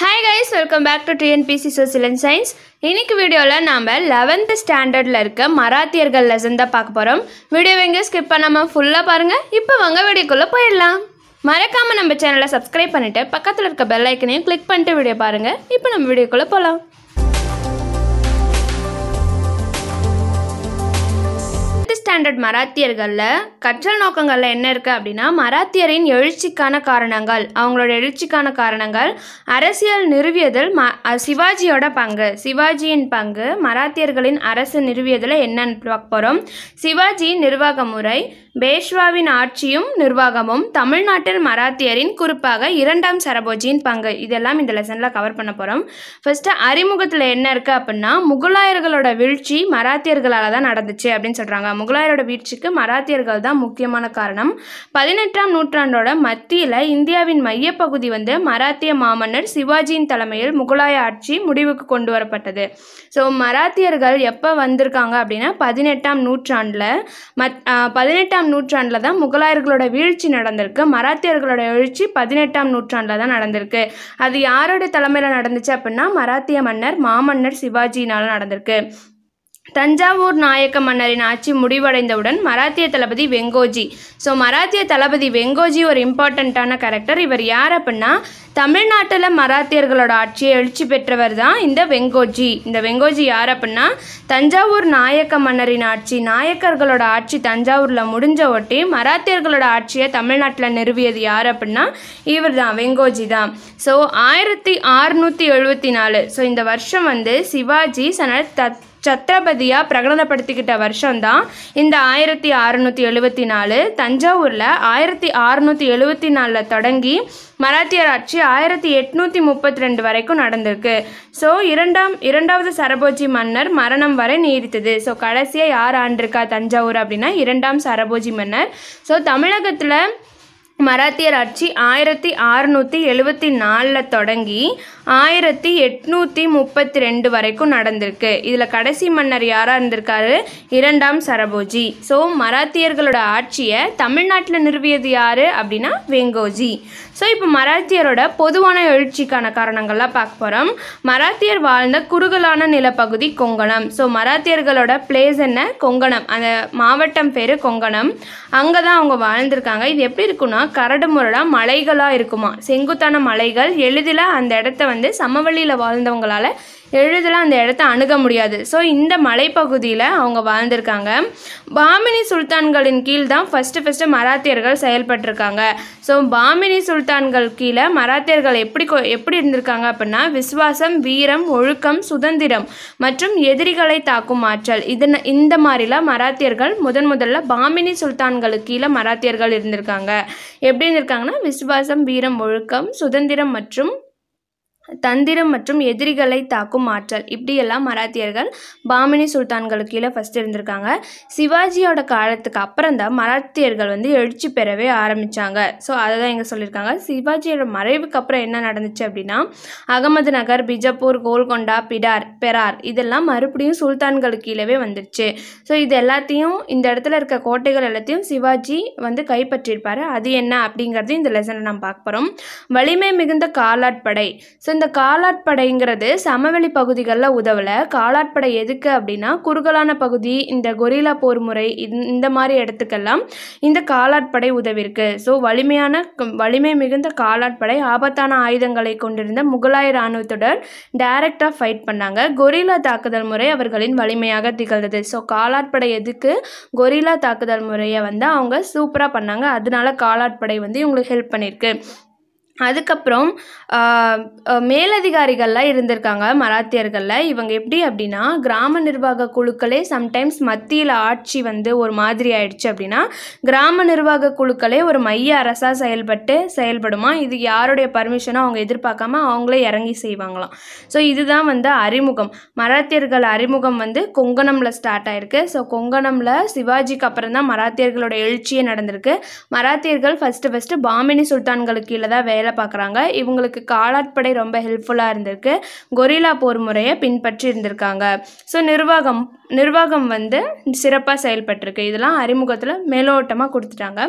hi guys welcome back to TNPSC social and science இன்னைக்கு வீடியோவில் நாம் லெவன்த்து ஸ்டாண்டர்டில் இருக்க மராத்தியர்கள் லெசன் தான் பார்க்க போகிறோம் வீடியோ எங்கே ஸ்கிப் பண்ணாமல் ஃபுல்லாக பாருங்கள் இப்போ வாங்க வீடியோக்குள்ளே போயிடலாம் மறக்காமல் நம்ம சேனலை சப்ஸ்கிரைப் பண்ணிவிட்டு பக்கத்தில் இருக்க பெல் ஐக்கனையும் கிளிக் பண்ணிட்டு வீடியோ பாருங்கள் இப்போ நம்ம வீடியோக்குள்ளே போகலாம் ஸ்டாண்டர்ட் மராத்தியர்களில் கற்றல் நோக்கங்களில் என்ன இருக்குது அப்படின்னா மராத்தியரின் எழுச்சிக்கான காரணங்கள் அவங்களோட எழுச்சிக்கான காரணங்கள் அரசியல் நிறுவியதில் ம சிவாஜியோட பங்கு சிவாஜியின் பங்கு மராத்தியர்களின் அரசு நிறுவியதில் என்னன்னு பார்க்க போகிறோம் சிவாஜியின் நிர்வாக முறை பேஷ்வாவின் ஆட்சியும் நிர்வாகமும் தமிழ்நாட்டில் மராத்தியரின் குறிப்பாக இரண்டாம் சரபோஜியின் பங்கு இதெல்லாம் இந்த லெசனில் கவர் பண்ண போகிறோம் ஃபஸ்ட்டு அறிமுகத்தில் என்ன இருக்குது அப்படின்னா முகலாயர்களோட வீழ்ச்சி மராத்தியர்களால் தான் நடந்துச்சு அப்படின்னு சொல்கிறாங்க முகலாயரோட வீழ்ச்சிக்கு மராத்தியர்கள் தான் முக்கியமான காரணம் பதினெட்டாம் நூற்றாண்டோட மத்தியில் இந்தியாவின் மையப்பகுதி வந்து மராத்திய மாமன்னர் சிவாஜியின் தலைமையில் முகலாய ஆட்சி முடிவுக்கு கொண்டு வரப்பட்டது ஸோ மராத்தியர்கள் எப்போ வந்திருக்காங்க அப்படின்னா பதினெட்டாம் நூற்றாண்டில் மத் பதினெட்டாம் நூற்றாண்டில் தான் முகலாயர்களோட வீழ்ச்சி நடந்திருக்கு மராத்தியர்களோட எழுச்சி பதினெட்டாம் நூற்றாண்டில் தான் நடந்திருக்கு அது யாரோட தலைமையில் நடந்துச்சு அப்படின்னா மராத்திய மன்னர் மாமன்னர் சிவாஜினால் நடந்திருக்கு தஞ்சாவூர் நாயக்க மன்னரின் ஆட்சி முடிவடைந்தவுடன் மராத்திய தளபதி வெங்கோஜி ஸோ மராத்திய தளபதி வெங்கோஜி ஒரு இம்பார்ட்டண்ட்டான கேரக்டர் இவர் யார் அப்படின்னா தமிழ்நாட்டில் மராத்தியர்களோட ஆட்சியை எழுச்சி பெற்றவர் தான் இந்த வெங்கோஜி இந்த வெங்கோஜி யார் அப்படின்னா தஞ்சாவூர் நாயக்க மன்னரின் ஆட்சி நாயக்கர்களோட ஆட்சி தஞ்சாவூரில் முடிஞ்ச ஒட்டி மராத்தியர்களோட ஆட்சியை தமிழ்நாட்டில் நிறுவியது யார் அப்படின்னா இவர் தான் வெங்கோஜி தான் ஸோ ஆயிரத்தி அறுநூற்றி எழுபத்தி நாலு ஸோ இந்த வருஷம் வந்து சிவாஜி சன தத் சத்ரபதியாக பிரகடனப்படுத்திக்கிட்ட வருஷம்தான் இந்த ஆயிரத்தி அறுநூற்றி எழுபத்தி நாலு தஞ்சாவூரில் ஆயிரத்தி அறுநூற்றி எழுபத்தி நாலில் தொடங்கி மராத்தியர் ஆட்சி ஆயிரத்தி எட்நூற்றி முப்பத்தி ரெண்டு வரைக்கும் நடந்திருக்கு ஸோ இரண்டாம் இரண்டாவது சரபோஜி மன்னர் மரணம் வரை நீடித்தது ஸோ கடைசியாக யார் ஆண்டிருக்கா தஞ்சாவூர் அப்படின்னா இரண்டாம் சரபோஜி மன்னர் ஸோ தமிழகத்தில் மராத்தியர் ஆட்சி ஆயிரத்தி அறுநூற்றி எழுபத்தி நாலில் தொடங்கி ஆயிரத்தி எட்நூற்றி முப்பத்தி ரெண்டு வரைக்கும் நடந்திருக்கு இதில் கடைசி மன்னர் யாராக இருந்திருக்காரு இரண்டாம் சரபோஜி ஸோ மராத்தியர்களோட ஆட்சியை தமிழ்நாட்டில் நிறுவியது யார் அப்படின்னா வெங்கோஜி ஸோ இப்போ மராத்தியரோட பொதுவான எழுச்சிக்கான காரணங்கள்லாம் பார்க்க போகிறோம் மராத்தியர் வாழ்ந்த குறுகலான நிலப்பகுதி கொங்கணம் ஸோ மராத்தியர்களோட பிளேஸ் என்ன கொங்கணம் அந்த மாவட்டம் பேர் கொங்கணம் அங்கே தான் அவங்க வாழ்ந்திருக்காங்க இது எப்படி இருக்குன்னா கரடு முரடா மலைகளாக இருக்குமா செங்குத்தான மலைகள் எளிதில் அந்த இடத்த வந்து சமவெளியில் வாழ்ந்தவங்களால எழுதலாம் அந்த இடத்த அணுக முடியாது ஸோ இந்த மலைப்பகுதியில் அவங்க வாழ்ந்திருக்காங்க பாமினி சுல்தான்களின் கீழ் தான் ஃபஸ்ட்டு ஃபஸ்ட்டு மராத்தியர்கள் செயல்பட்டிருக்காங்க ஸோ பாமினி சுல்தான்கள் கீழே மராத்தியர்கள் எப்படி எப்படி இருந்திருக்காங்க அப்படின்னா விஸ்வாசம் வீரம் ஒழுக்கம் சுதந்திரம் மற்றும் எதிரிகளை தாக்கும் ஆற்றல் இதன் இந்த மாதிரிலாம் மராத்தியர்கள் முதன் முதல்ல பாமினி சுல்தான்களுக்கு கீழே மராத்தியர்கள் இருந்திருக்காங்க எப்படி இருந்திருக்காங்கன்னா விஸ்வாசம் வீரம் ஒழுக்கம் சுதந்திரம் மற்றும் தந்திரம் மற்றும் எதிரிகளை தாக்கும் ஆற்றல் இப்படியெல்லாம் மராத்தியர்கள் பாமினி சுல்தான்களுக்கு கீழே ஃபஸ்ட் இருந்திருக்காங்க சிவாஜியோட காலத்துக்கு அப்புறம் தான் மராத்தியர்கள் வந்து எழுச்சி பெறவே ஆரம்பித்தாங்க ஸோ அதை தான் இங்கே சொல்லியிருக்காங்க சிவாஜியோட மறைவுக்கு அப்புறம் என்ன நடந்துச்சு அப்படின்னா அகமது நகர் பிஜப்பூர் கோல்கொண்டா பிடார் பெரார் இதெல்லாம் மறுபடியும் சுல்தான்களுக்கு கீழவே வந்துடுச்சு ஸோ இது எல்லாத்தையும் இந்த இடத்துல இருக்க கோட்டைகள் எல்லாத்தையும் சிவாஜி வந்து கைப்பற்றியிருப்பார் அது என்ன அப்படிங்கிறது இந்த லெசனை நம்ம பார்க்க போகிறோம் வலிமை மிகுந்த காலாட்படை ஸோ இந்த காலாட்படைங்கிறது சமவெளி பகுதிகளில் உதவலை காலாட்படை எதுக்கு அப்படின்னா குறுகலான பகுதி இந்த கொரிலா போர் முறை இந்த மாதிரி இடத்துக்கெல்லாம் இந்த காலாட்படை உதவிருக்கு ஸோ வலிமையான வலிமை மிகுந்த காலாட்படை ஆபத்தான ஆயுதங்களை கொண்டிருந்த முகலாய இராணுவத்துடன் டைரக்டாக ஃபைட் பண்ணாங்க கொரிலா தாக்குதல் முறை அவர்களின் வலிமையாக திகழ்ந்தது ஸோ காலாட்படை எதுக்கு கொரிலா தாக்குதல் முறையை வந்து அவங்க சூப்பராக பண்ணாங்க அதனால காலாட்படை வந்து இவங்களுக்கு ஹெல்ப் பண்ணியிருக்கு அதுக்கப்புறம் மேலதிகாரிகள்லாம் இருந்திருக்காங்க மராத்தியர்களில் இவங்க எப்படி அப்படின்னா கிராம நிர்வாக குழுக்களே சம்டைம்ஸ் மத்தியில் ஆட்சி வந்து ஒரு மாதிரி ஆயிடுச்சு அப்படின்னா கிராம நிர்வாக குழுக்களே ஒரு மைய அரசாக செயல்பட்டு செயல்படுமா இது யாருடைய பர்மிஷனும் அவங்க எதிர்பார்க்காம அவங்களே இறங்கி செய்வாங்களாம் ஸோ இதுதான் வந்து அறிமுகம் மராத்தியர்கள் அறிமுகம் வந்து கொங்கணமில் ஸ்டார்ட் ஆயிருக்கு ஸோ கொங்கணமில் சிவாஜிக்கு அப்புறம் தான் மராத்தியர்களோட எழுச்சியே நடந்திருக்கு மராத்தியர்கள் ஃபஸ்ட்டு ஃபஸ்ட்டு பாமினி சுல்தான்களுக்கு கீழே தான் வேலை வேலை பார்க்குறாங்க இவங்களுக்கு காலாட்படை ரொம்ப ஹெல்ப்ஃபுல்லாக இருந்திருக்கு கொரிலா போர் முறையை பின்பற்றி இருந்திருக்காங்க ஸோ நிர்வாகம் நிர்வாகம் வந்து சிறப்பாக செயல்பட்டிருக்கு இதெல்லாம் அறிமுகத்தில் மேலோட்டமாக கொடுத்துட்டாங்க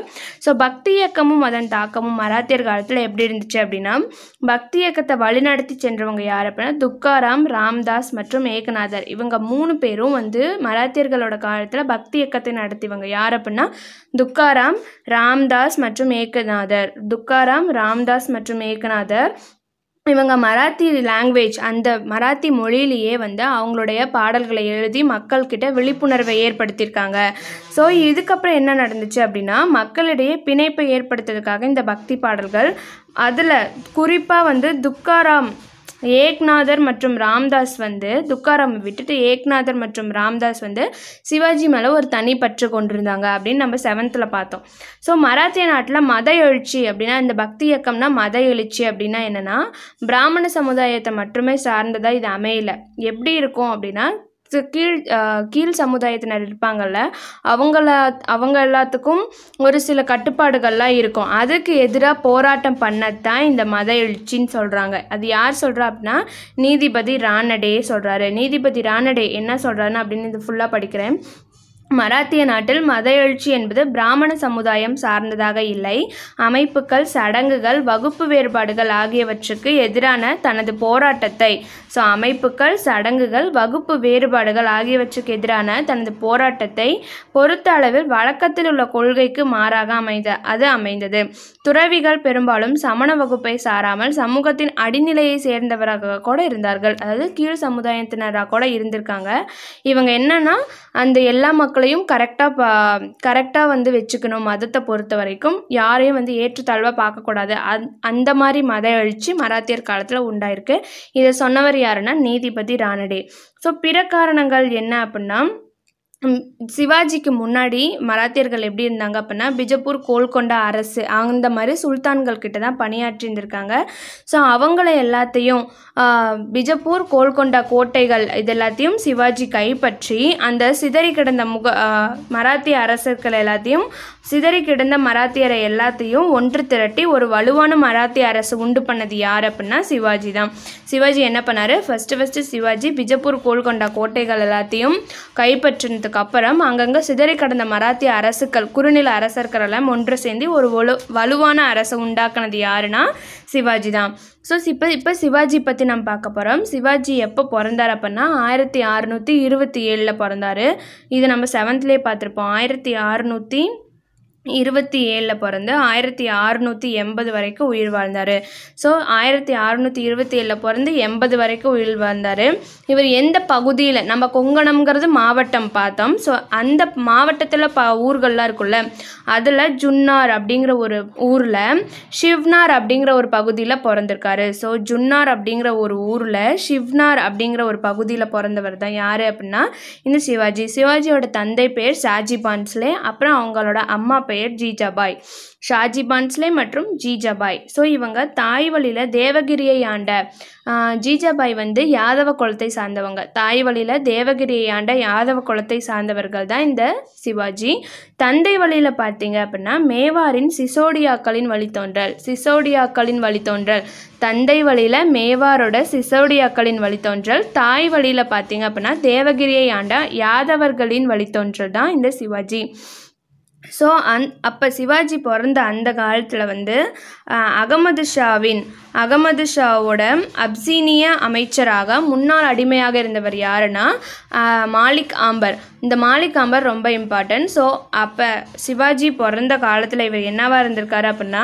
ஸோ பக்தி இயக்கமும் அதன் தாக்கமும் மராத்தியர் காலத்தில் எப்படி இருந்துச்சு அப்படின்னா பக்தி இயக்கத்தை வழிநடத்தி சென்றவங்க யார் அப்படின்னா துக்காராம் ராம்தாஸ் மற்றும் ஏகநாதர் இவங்க மூணு பேரும் வந்து மராத்தியர்களோட காலத்தில் பக்தி இயக்கத்தை நடத்திவங்க யார் அப்படின்னா துக்காராம் ராம்தாஸ் மற்றும் ஏகநாதர் துக்காராம் ராம்தாஸ் மற்றும் ஏகநாதர் இவங்க மராத்தி லாங்குவேஜ் அந்த மராத்தி மொழியிலேயே வந்து அவங்களுடைய பாடல்களை எழுதி மக்கள்கிட்ட விழிப்புணர்வை ஏற்படுத்தியிருக்காங்க ஸோ இதுக்கப்புறம் என்ன நடந்துச்சு அப்படின்னா மக்களிடையே பிணைப்பை ஏற்படுத்துறதுக்காக இந்த பக்தி பாடல்கள் அதில் குறிப்பாக வந்து துக்காராம் ஏக்நாதர் மற்றும் ராம்தாஸ் வந்து துக்காராம் விட்டுட்டு ஏக்நாதர் மற்றும் ராம்தாஸ் வந்து சிவாஜி மேலே ஒரு தனி பற்று கொண்டிருந்தாங்க அப்படின்னு நம்ம செவன்த்தில் பார்த்தோம் ஸோ மராத்திய நாட்டில் மத எழுச்சி அப்படின்னா இந்த பக்தி இயக்கம்னா மத எழுச்சி அப்படின்னா என்னென்னா பிராமண சமுதாயத்தை மட்டுமே சார்ந்ததாக இது அமையலை எப்படி இருக்கும் அப்படின்னா கீழ் கீழ் சமுதாயத்தினர் இருப்பாங்கள்ல அவங்கள அவங்க எல்லாத்துக்கும் ஒரு சில கட்டுப்பாடுகள்லாம் இருக்கும் அதுக்கு எதிராக போராட்டம் பண்ணத்தான் இந்த மத எழுச்சின்னு சொல்கிறாங்க அது யார் சொல்கிறா அப்படின்னா நீதிபதி ராணடே சொல்கிறாரு நீதிபதி ராணடே என்ன சொல்கிறாருன்னு அப்படின்னு இது ஃபுல்லாக படிக்கிறேன் மராத்திய நாட்டில் மத எழுச்சி என்பது பிராமண சமுதாயம் சார்ந்ததாக இல்லை அமைப்புகள் சடங்குகள் வகுப்பு வேறுபாடுகள் ஆகியவற்றுக்கு எதிரான தனது போராட்டத்தை ஸோ அமைப்புகள் சடங்குகள் வகுப்பு வேறுபாடுகள் ஆகியவற்றுக்கு எதிரான தனது போராட்டத்தை பொறுத்த அளவில் வழக்கத்தில் உள்ள கொள்கைக்கு மாறாக அமைந்த அது அமைந்தது துறவிகள் பெரும்பாலும் சமண வகுப்பை சாராமல் சமூகத்தின் அடிநிலையை சேர்ந்தவராக கூட இருந்தார்கள் அதாவது கீழ் சமுதாயத்தினராக கூட இருந்திருக்காங்க இவங்க என்னன்னா அந்த எல்லா மக்கள் மக்களையும் கரெக்டாக பா கரெக்டாக வந்து வச்சுக்கணும் மதத்தை பொறுத்த வரைக்கும் யாரையும் வந்து ஏற்றுத்தாழ்வாக பார்க்கக்கூடாது அந் அந்த மாதிரி மத எழுச்சி மராத்தியர் காலத்தில் உண்டாயிருக்கு இதை சொன்னவர் யாருன்னா நீதிபதி ராணடே ஸோ பிற காரணங்கள் என்ன அப்படின்னா சிவாஜிக்கு முன்னாடி மராத்தியர்கள் எப்படி இருந்தாங்க அப்படின்னா பிஜப்பூர் கோல்கொண்டா அரசு அந்த மாதிரி சுல்தான்கள் கிட்ட தான் பணியாற்றி இருந்திருக்காங்க ஸோ அவங்கள எல்லாத்தையும் பிஜப்பூர் கோல்கொண்டா கோட்டைகள் இது எல்லாத்தையும் சிவாஜி கைப்பற்றி அந்த சிதறி கிடந்த முக மராத்திய அரசர்கள் எல்லாத்தையும் சிதறி கிடந்த மராத்தியரை எல்லாத்தையும் ஒன்று திரட்டி ஒரு வலுவான மராத்திய அரசு உண்டு பண்ணது யார் அப்படின்னா சிவாஜி தான் சிவாஜி என்ன பண்ணார் ஃபஸ்ட்டு ஃபஸ்ட்டு சிவாஜி பிஜப்பூர் கோல்கொண்டா கோட்டைகள் எல்லாத்தையும் கைப்பற்றினது போனதுக்கு அப்புறம் அங்கங்கே சிதறி கடந்த மராத்திய அரசுகள் குறுநில அரசர்கள் எல்லாம் ஒன்று சேர்ந்து ஒரு வலு வலுவான அரசை உண்டாக்குனது யாருன்னா சிவாஜி தான் ஸோ இப்போ இப்போ சிவாஜி பற்றி நம்ம பார்க்க போகிறோம் சிவாஜி எப்போ பிறந்தார் அப்படின்னா ஆயிரத்தி அறநூற்றி இருபத்தி ஏழில் பிறந்தார் இது நம்ம செவன்த்லேயே பார்த்துருப்போம் ஆயிரத்தி அறநூற்றி இருபத்தி ஏழில் பிறந்து ஆயிரத்தி அறுநூற்றி எண்பது வரைக்கும் உயிர் வாழ்ந்தார் ஸோ ஆயிரத்தி அறுநூற்றி இருபத்தி ஏழில் பிறந்து எண்பது வரைக்கும் உயிர் வாழ்ந்தார் இவர் எந்த பகுதியில் நம்ம கொங்கணம்ங்கிறது மாவட்டம் பார்த்தோம் ஸோ அந்த மாவட்டத்தில் ப ஊர்கள்லாம் இருக்குல்ல அதில் ஜுன்னார் அப்படிங்கிற ஒரு ஊரில் ஷிவ்னார் அப்படிங்கிற ஒரு பகுதியில் பிறந்திருக்காரு ஸோ ஜுன்னார் அப்படிங்கிற ஒரு ஊரில் ஷிவ்னார் அப்படிங்கிற ஒரு பகுதியில் பிறந்தவர் தான் யார் அப்படின்னா இந்த சிவாஜி சிவாஜியோட தந்தை பேர் ஷாஜி பான்ஸ்லே அப்புறம் அவங்களோட அம்மா பேர் பெயர் ஜீஜாபாய் ஷாஜி பான்ஸ்லே மற்றும் ஜபாய் ஸோ இவங்க தாய் வழியில் தேவகிரியை ஆண்ட ஜிஜபாய் வந்து யாதவ குலத்தை சார்ந்தவங்க தாய் வழியில் தேவகிரியை ஆண்ட யாதவ குலத்தை சார்ந்தவர்கள் தான் இந்த சிவாஜி தந்தை வழியில் பார்த்தீங்க அப்படின்னா மேவாரின் சிசோடியாக்களின் வழித்தோன்றல் சிசோடியாக்களின் வழித்தோன்றல் தந்தை வழியில் மேவாரோட சிசோடியாக்களின் வழித்தோன்றல் தாய் வழியில் பார்த்தீங்க அப்படின்னா தேவகிரியை ஆண்ட யாதவர்களின் வழித்தோன்றல் தான் இந்த சிவாஜி ஸோ அந் அப்போ சிவாஜி பிறந்த அந்த காலத்தில் வந்து அகமது ஷாவின் அகமது ஷாவோட அப்சீனிய அமைச்சராக முன்னாள் அடிமையாக இருந்தவர் யாருன்னா மாலிக் ஆம்பர் இந்த மாலிக் ஆம்பர் ரொம்ப இம்பார்ட்டன்ட் ஸோ அப்போ சிவாஜி பிறந்த காலத்தில் இவர் என்னவாக இருந்திருக்காரு அப்படின்னா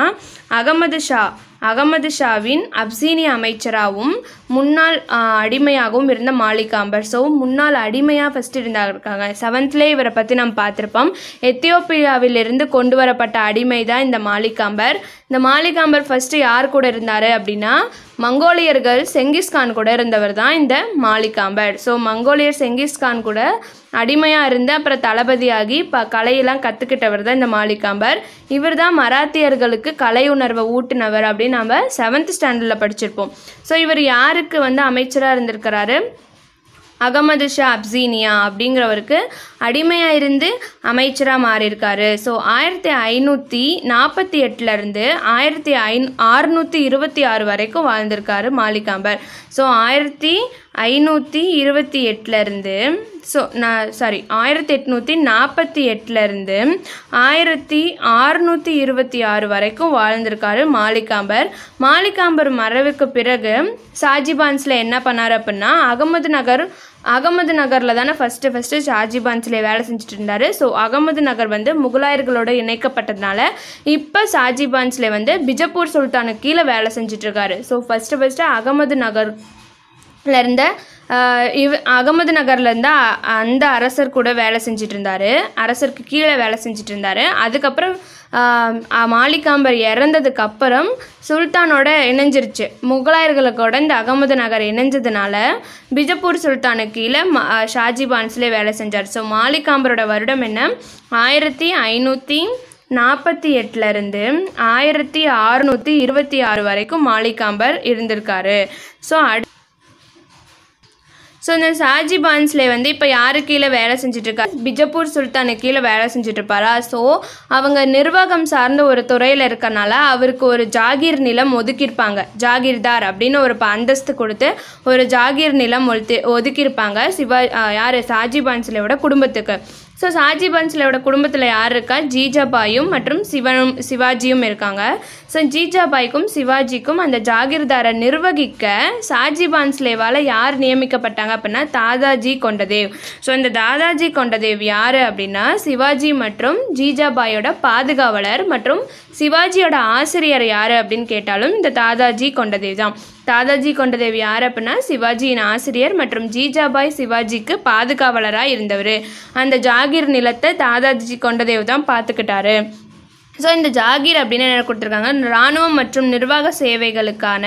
அகமது ஷா அகமது ஷாவின் அப்சீனிய அமைச்சராகவும் முன்னாள் அடிமையாகவும் இருந்த மாலிக் அம்பர் ஸோ முன்னாள் அடிமையாக ஃபஸ்ட்டு இருந்தாங்க இருக்காங்க செவன்த்லேயே இவரை பற்றி நம்ம பார்த்துருப்போம் எத்தியோப்பியாவிலிருந்து கொண்டு வரப்பட்ட அடிமை தான் இந்த மாலிக் அம்பர் இந்த மாலிக் அம்பர் ஃபஸ்ட்டு யார் கூட இருந்தார் அப்படின்னா மங்கோலியர்கள் செங்கிஸ்கான் கூட இருந்தவர் தான் இந்த மாலிக் அம்பர் ஸோ மங்கோலியர் செங்கிஸ்கான் கூட அடிமையாக இருந்து அப்புறம் தளபதியாகி ப கலையெல்லாம் கற்றுக்கிட்டவர் தான் இந்த மாலிகாம்பர் இவர் தான் மராத்தியர்களுக்கு கலை உணர்வை ஊட்டினவர் அப்படின்னு நம்ம செவன்த் ஸ்டாண்டர்டில் படிச்சிருப்போம் ஸோ இவர் யாருக்கு வந்து அமைச்சராக இருந்திருக்கிறாரு அகமது ஷா அப்சீனியா அப்படிங்கிறவருக்கு அடிமையாக இருந்து அமைச்சராக மாறியிருக்காரு ஸோ ஆயிரத்தி ஐநூற்றி நாற்பத்தி எட்டுலேருந்து ஆயிரத்தி ஐநூ அறுநூற்றி இருபத்தி ஆறு வரைக்கும் வாழ்ந்திருக்காரு மாலிகாம்பர் ஸோ ஆயிரத்தி ஐநூற்றி இருபத்தி எட்டுலேருந்து ஸோ நான் சாரி ஆயிரத்தி எட்நூற்றி நாற்பத்தி எட்டுலேருந்து ஆயிரத்தி ஆறுநூற்றி இருபத்தி ஆறு வரைக்கும் வாழ்ந்திருக்காரு மாலிகாம்பர் மாலிகாம்பர் மறைவுக்கு பிறகு ஷாஜிபான்ஸில் என்ன பண்ணார் அப்படின்னா அகமது நகர் அகமது நகரில் தானே ஃபஸ்ட்டு ஃபஸ்ட்டு ஷாஜிபான் வேலை செஞ்சுட்டு இருந்தார் ஸோ அகமது நகர் வந்து முகலாயர்களோடு இணைக்கப்பட்டதுனால இப்போ ஷாஜிபான்ஸில் வந்து பிஜப்பூர் சுல்தானு கீழே வேலை செஞ்சுட்ருக்காரு so first first Ahmednagar இருந்த இவ் அகமது நகர்லேருந்து அந்த அரசர் கூட வேலை செஞ்சிட்டு இருந்தார் அரசருக்கு கீழே வேலை செஞ்சுட்டு இருந்தார் அதுக்கப்புறம் மாலிகாம்பர் இறந்ததுக்கப்புறம் சுல்தானோட இணைஞ்சிருச்சு முகலாயர்களுக்கோட இந்த அகமது நகர் இணைஞ்சதுனால பிஜப்பூர் சுல்தானு கீழே ஷாஜி பான்ஸ்லேயே வேலை செஞ்சார் ஸோ மாலிகாம்பரோட வருடம் என்ன ஆயிரத்தி ஐநூற்றி நாற்பத்தி எட்டுலேருந்து ஆயிரத்தி அறுநூற்றி இருபத்தி ஆறு வரைக்கும் மாலிகாம்பர் இருந்திருக்காரு ஸோ அடு ஸோ இந்த ஷாஜி பான்ஸ்லே வந்து இப்போ யாரு கீழே வேலை செஞ்சுட்ருக்கா பிஜப்பூர் சுல்தானு கீழே வேலை செஞ்சுட்ருப்பாரா ஸோ அவங்க நிர்வாகம் சார்ந்த ஒரு துறையில் இருக்கனால அவருக்கு ஒரு ஜாகிர் நிலம் ஒதுக்கியிருப்பாங்க ஜாகிர்தார் அப்படின்னு ஒரு அந்தஸ்து கொடுத்து ஒரு ஜாகிர் நிலம் ஒதுக்கியிருப்பாங்க சிவா யார் ஷாஜி பான்ஸ்லேயோட குடும்பத்துக்கு ஸோ சாஜி பன்சிலோட குடும்பத்தில் யார் இருக்கா ஜீஜாபாயும் மற்றும் சிவனும் சிவாஜியும் இருக்காங்க ஸோ ஜீஜாபாய்க்கும் சிவாஜிக்கும் அந்த ஜாகிர்தாரை நிர்வகிக்க சாஜி பான்ஸ்லேவால் யார் நியமிக்கப்பட்டாங்க அப்படின்னா தாதாஜி கொண்டதேவ் ஸோ இந்த தாதாஜி கொண்டதேவ் யார் அப்படின்னா சிவாஜி மற்றும் ஜீஜாபாயோட பாதுகாவலர் மற்றும் சிவாஜியோட ஆசிரியர் யார் அப்படின்னு கேட்டாலும் இந்த தாதாஜி கொண்டதேவ் தான் தாதாஜி கொண்டதேவி யார் அப்படின்னா சிவாஜியின் ஆசிரியர் மற்றும் ஜிஜாபாய் சிவாஜிக்கு பாதுகாவலராக இருந்தவர் அந்த ஜாகிர் நிலத்தை தாதாஜி கொண்டதேவ் தான் பார்த்துக்கிட்டாரு ஸோ இந்த ஜாகீர் அப்படின்னு என்ன கொடுத்துருக்காங்க இராணுவம் மற்றும் நிர்வாக சேவைகளுக்கான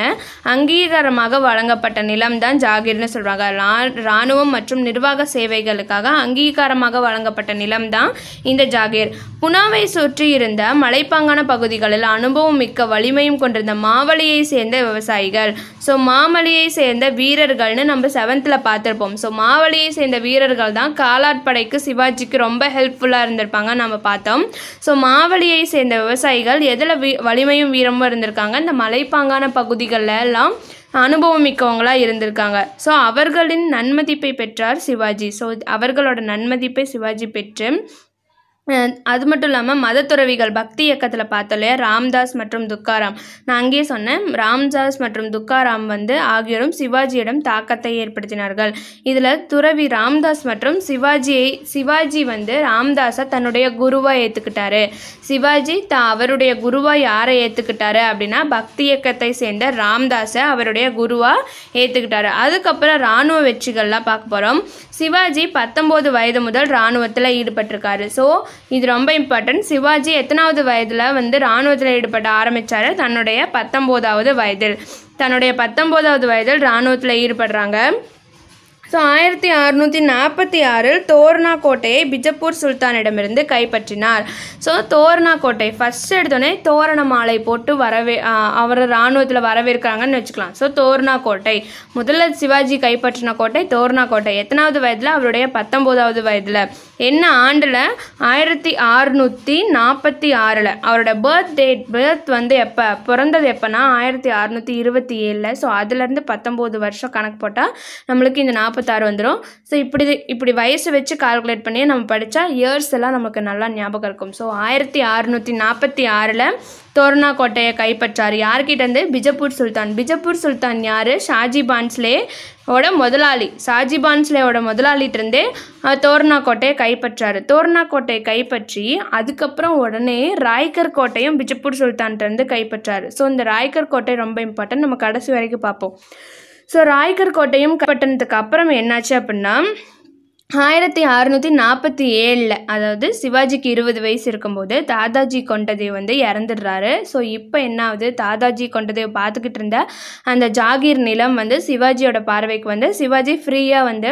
அங்கீகாரமாக வழங்கப்பட்ட நிலம் தான் ஜாகீர்னு சொல்கிறாங்க ரா இராணுவம் மற்றும் நிர்வாக சேவைகளுக்காக அங்கீகாரமாக வழங்கப்பட்ட நிலம் தான் இந்த ஜாகீர் புனாவை சுற்றி இருந்த மலைப்பாங்கான பகுதிகளில் அனுபவம் மிக்க வலிமையும் கொண்டிருந்த மாவழியை சேர்ந்த விவசாயிகள் ஸோ மாமலியை சேர்ந்த வீரர்கள்னு நம்ம செவன்த்தில் பார்த்துருப்போம் ஸோ மாவழியை சேர்ந்த வீரர்கள் தான் காலாட்படைக்கு சிவாஜிக்கு ரொம்ப ஹெல்ப்ஃபுல்லாக இருந்திருப்பாங்க நம்ம பார்த்தோம் ஸோ மாவழியை சேர்ந்த விவசாயிகள் எதில் வீ வலிமையும் வீரமும் இருந்திருக்காங்க இந்த மலைப்பாங்கான பகுதிகளில் எல்லாம் அனுபவம் மிக்கவங்களாக இருந்திருக்காங்க ஸோ அவர்களின் நன்மதிப்பை பெற்றார் சிவாஜி ஸோ அவர்களோட நன்மதிப்பை சிவாஜி பெற்று அது மட்டும் இல்லாமல் மதத்துறவிகள் பக்தி இயக்கத்தில் பார்த்தோம் இல்லையா ராம்தாஸ் மற்றும் துக்காராம் நான் அங்கேயே சொன்னேன் ராம்தாஸ் மற்றும் துக்காராம் வந்து ஆகியோரும் சிவாஜியிடம் தாக்கத்தை ஏற்படுத்தினார்கள் இதில் துறவி ராம்தாஸ் மற்றும் சிவாஜியை சிவாஜி வந்து ராம்தாஸை தன்னுடைய குருவாக ஏற்றுக்கிட்டாரு சிவாஜி த அவருடைய குருவாக யாரை ஏற்றுக்கிட்டாரு அப்படின்னா பக்தி இயக்கத்தை சேர்ந்த ராம்தாஸை அவருடைய குருவாக ஏற்றுக்கிட்டாரு அதுக்கப்புறம் இராணுவ வெற்றிகள்லாம் பார்க்க போகிறோம் சிவாஜி பத்தொம்போது வயது முதல் இராணுவத்தில் ஈடுபட்டிருக்காரு ஸோ இது ரொம்ப இம்பார்ட்டன்ட் சிவாஜி எத்தனாவது வயதில் வந்து இராணுவத்தில் ஈடுபட ஆரம்பித்தார் தன்னுடைய பத்தொம்போதாவது வயதில் தன்னுடைய பத்தொம்போதாவது வயதில் இராணுவத்தில் ஈடுபடுறாங்க ஸோ ஆயிரத்தி அறுநூற்றி நாற்பத்தி ஆறில் தோர்னா கோட்டையை பிஜப்பூர் சுல்தானிடமிருந்து கைப்பற்றினார் ஸோ தோரணா கோட்டை ஃபஸ்ட் எடுத்தோடனே தோரண மாலை போட்டு வரவே அவர் இராணுவத்தில் வரவேற்கிறாங்கன்னு வச்சுக்கலாம் ஸோ தோரணா கோட்டை முதல்ல சிவாஜி கைப்பற்றின கோட்டை தோரணா கோட்டை எத்தனாவது வயதில் அவருடைய பத்தொம்போதாவது வயதில் என்ன ஆண்டில் ஆயிரத்தி அறுநூற்றி நாற்பத்தி ஆறில் அவரோட பர்த் டேட் பர்த் வந்து எப்போ பிறந்தது எப்போனா ஆயிரத்தி அறுநூற்றி இருபத்தி ஏழில் ஸோ அதுலேருந்து பத்தொம்போது வருஷம் கணக்கு போட்டால் நம்மளுக்கு இந்த நாற்பது நாற்பத்தாறு வந்துடும் ஸோ இப்படி இப்படி வயசு வச்சு கால்குலேட் பண்ணி நம்ம படித்தா இயர்ஸ் எல்லாம் நமக்கு நல்லா ஞாபகம் இருக்கும் ஸோ ஆயிரத்தி அறுநூற்றி நாற்பத்தி ஆறில் தோரணா கோட்டையை கைப்பற்றார் யார்கிட்டேருந்து பிஜப்பூர் சுல்தான் பிஜப்பூர் சுல்தான் யார் ஷாஜி பான்ஸ்லே ஓட முதலாளி ஷாஜி பான்ஸ்லேவோட இருந்தே தோரணா கோட்டையை கைப்பற்றார் தோரணா கோட்டையை கைப்பற்றி அதுக்கப்புறம் உடனே ராய்கர் கோட்டையும் பிஜப்பூர் சுல்தான்கிட்டருந்து கைப்பற்றார் ஸோ இந்த ராய்கர் கோட்டை ரொம்ப இம்பார்ட்டன்ட் நம்ம கடைசி வரைக்கும் பார்ப்போம் ஸோ ராய்கர் கோட்டையும் கைப்பற்றினதுக்கு அப்புறம் என்னாச்சு அப்படின்னா ஆயிரத்தி அறுநூற்றி நாற்பத்தி ஏழில் அதாவது சிவாஜிக்கு இருபது வயசு இருக்கும்போது தாதாஜி கொண்டதேவ் வந்து இறந்துடுறாரு ஸோ இப்போ என்ன ஆகுது தாதாஜி கொண்டதேவ் பார்த்துக்கிட்டு இருந்த அந்த ஜாகீர் நிலம் வந்து சிவாஜியோட பார்வைக்கு வந்து சிவாஜி ஃப்ரீயாக வந்து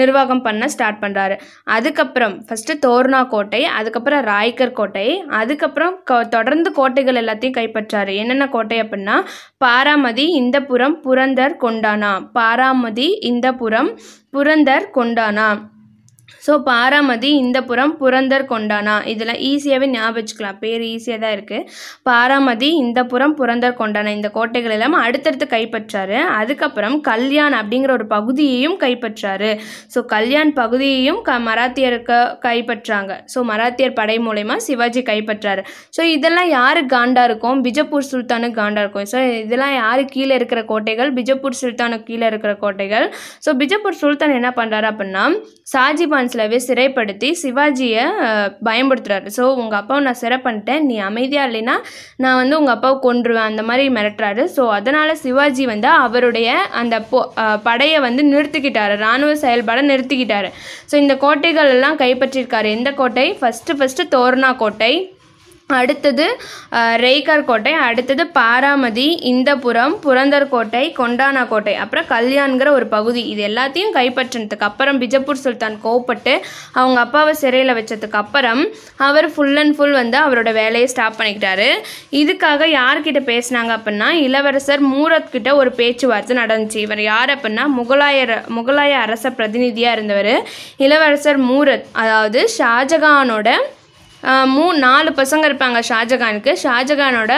நிர்வாகம் பண்ண ஸ்டார்ட் பண்ணுறாரு அதுக்கப்புறம் ஃபஸ்ட்டு தோர்ணா கோட்டை அதுக்கப்புறம் ராய்கர் கோட்டை அதுக்கப்புறம் தொடர்ந்து கோட்டைகள் எல்லாத்தையும் கைப்பற்றாரு என்னென்ன கோட்டை அப்படின்னா பாராமதி இந்தபுரம் புரந்தர் கொண்டானா பாராமதி இந்தபுரம் புரந்தர் கொண்டானா ஸோ பாராமதி இந்த புறம் புரந்தர் கொண்டானா இதில் ஈஸியாகவே ஞாபகம் பேர் ஈஸியாக தான் இருக்குது பாராமதி இந்த புறம் புரந்தர் கொண்டானா இந்த கோட்டைகள் எல்லாம் அடுத்தடுத்து கைப்பற்றாரு அதுக்கப்புறம் கல்யாண் அப்படிங்கிற ஒரு பகுதியையும் கைப்பற்றாரு ஸோ கல்யாண் பகுதியையும் க மராத்தியருக்கு கைப்பற்றாங்க ஸோ மராத்தியர் படை மூலயமா சிவாஜி கைப்பற்றாரு ஸோ இதெல்லாம் யாரு காண்டா இருக்கும் பிஜப்பூர் சுல்தானுக்கு காண்டா இருக்கும் ஸோ இதெல்லாம் யாரு கீழே இருக்கிற கோட்டைகள் பிஜப்பூர் சுல்தானுக்கு கீழே இருக்கிற கோட்டைகள் ஸோ பிஜப்பூர் சுல்தான் என்ன பண்ணுறாரு அப்படின்னா ஷாஜிபான் கான்ஸ்லவே சிறைப்படுத்தி சிவாஜியை பயன்படுத்துகிறாரு ஸோ உங்கள் அப்பாவை நான் சிறை பண்ணிட்டேன் நீ அமைதியாக இல்லைன்னா நான் வந்து உங்கள் அப்பாவை கொன்றுவேன் அந்த மாதிரி மிரட்டுறாரு ஸோ அதனால் சிவாஜி வந்து அவருடைய அந்த போ படையை வந்து நிறுத்திக்கிட்டாரு இராணுவ செயல்பாடை நிறுத்திக்கிட்டாரு ஸோ இந்த கோட்டைகள் எல்லாம் கைப்பற்றியிருக்காரு எந்த கோட்டை ஃபஸ்ட்டு ஃபஸ்ட்டு தோரணா கோட்டை அடுத்தது ரெய்கார் கோட்டை அடுத்தது பாராமதி இந்தபுரம் புரந்தர் கோட்டை கொண்டானா கோட்டை அப்புறம் கல்யாண்கிற ஒரு பகுதி இது எல்லாத்தையும் கைப்பற்றினதுக்கு அப்புறம் பிஜப்பூர் சுல்தான் கோவப்பட்டு அவங்க அப்பாவை சிறையில் வச்சதுக்கு அப்புறம் அவர் ஃபுல் அண்ட் ஃபுல் வந்து அவரோட வேலையை ஸ்டாப் பண்ணிக்கிட்டாரு இதுக்காக யார்கிட்ட பேசினாங்க அப்படின்னா இளவரசர் மூரத் கிட்ட ஒரு பேச்சுவார்த்தை நடந்துச்சு இவர் யார் அப்படின்னா முகலாயர் முகலாய அரச பிரதிநிதியாக இருந்தவர் இளவரசர் மூரத் அதாவது ஷாஜகானோட மூ நாலு பசங்க இருப்பாங்க ஷாஜகானுக்கு ஷாஜகானோட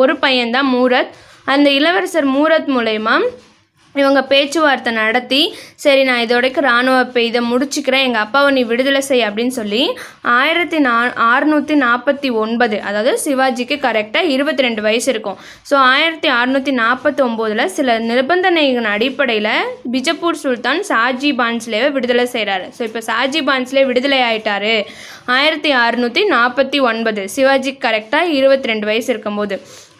ஒரு பையன்தான் மூரத் அந்த இளவரசர் மூரத் மூலயமா இவங்க பேச்சுவார்த்தை நடத்தி சரி நான் இதோடைக்கு இராணுவ இதை முடிச்சுக்கிறேன் எங்கள் அப்பாவை நீ விடுதலை செய் அப்படின்னு சொல்லி ஆயிரத்தி நா ஆறுநூற்றி நாற்பத்தி ஒன்பது அதாவது சிவாஜிக்கு கரெக்டாக இருபத்தி ரெண்டு வயசு இருக்கும் ஸோ ஆயிரத்தி அறுநூற்றி நாற்பத்தி ஒம்போதில் சில நிபந்தனைகள் அடிப்படையில் பிஜப்பூர் சுல்தான் சாஜி பான்ஸ்லேயே விடுதலை செய்கிறாரு ஸோ இப்போ சாஜி பான்ஸ்லேயே விடுதலை ஆயிட்டாரு ஆயிரத்தி அறுநூற்றி நாற்பத்தி ஒன்பது சிவாஜிக்கு கரெக்டாக இருபத்தி ரெண்டு வயசு இருக்கும்போது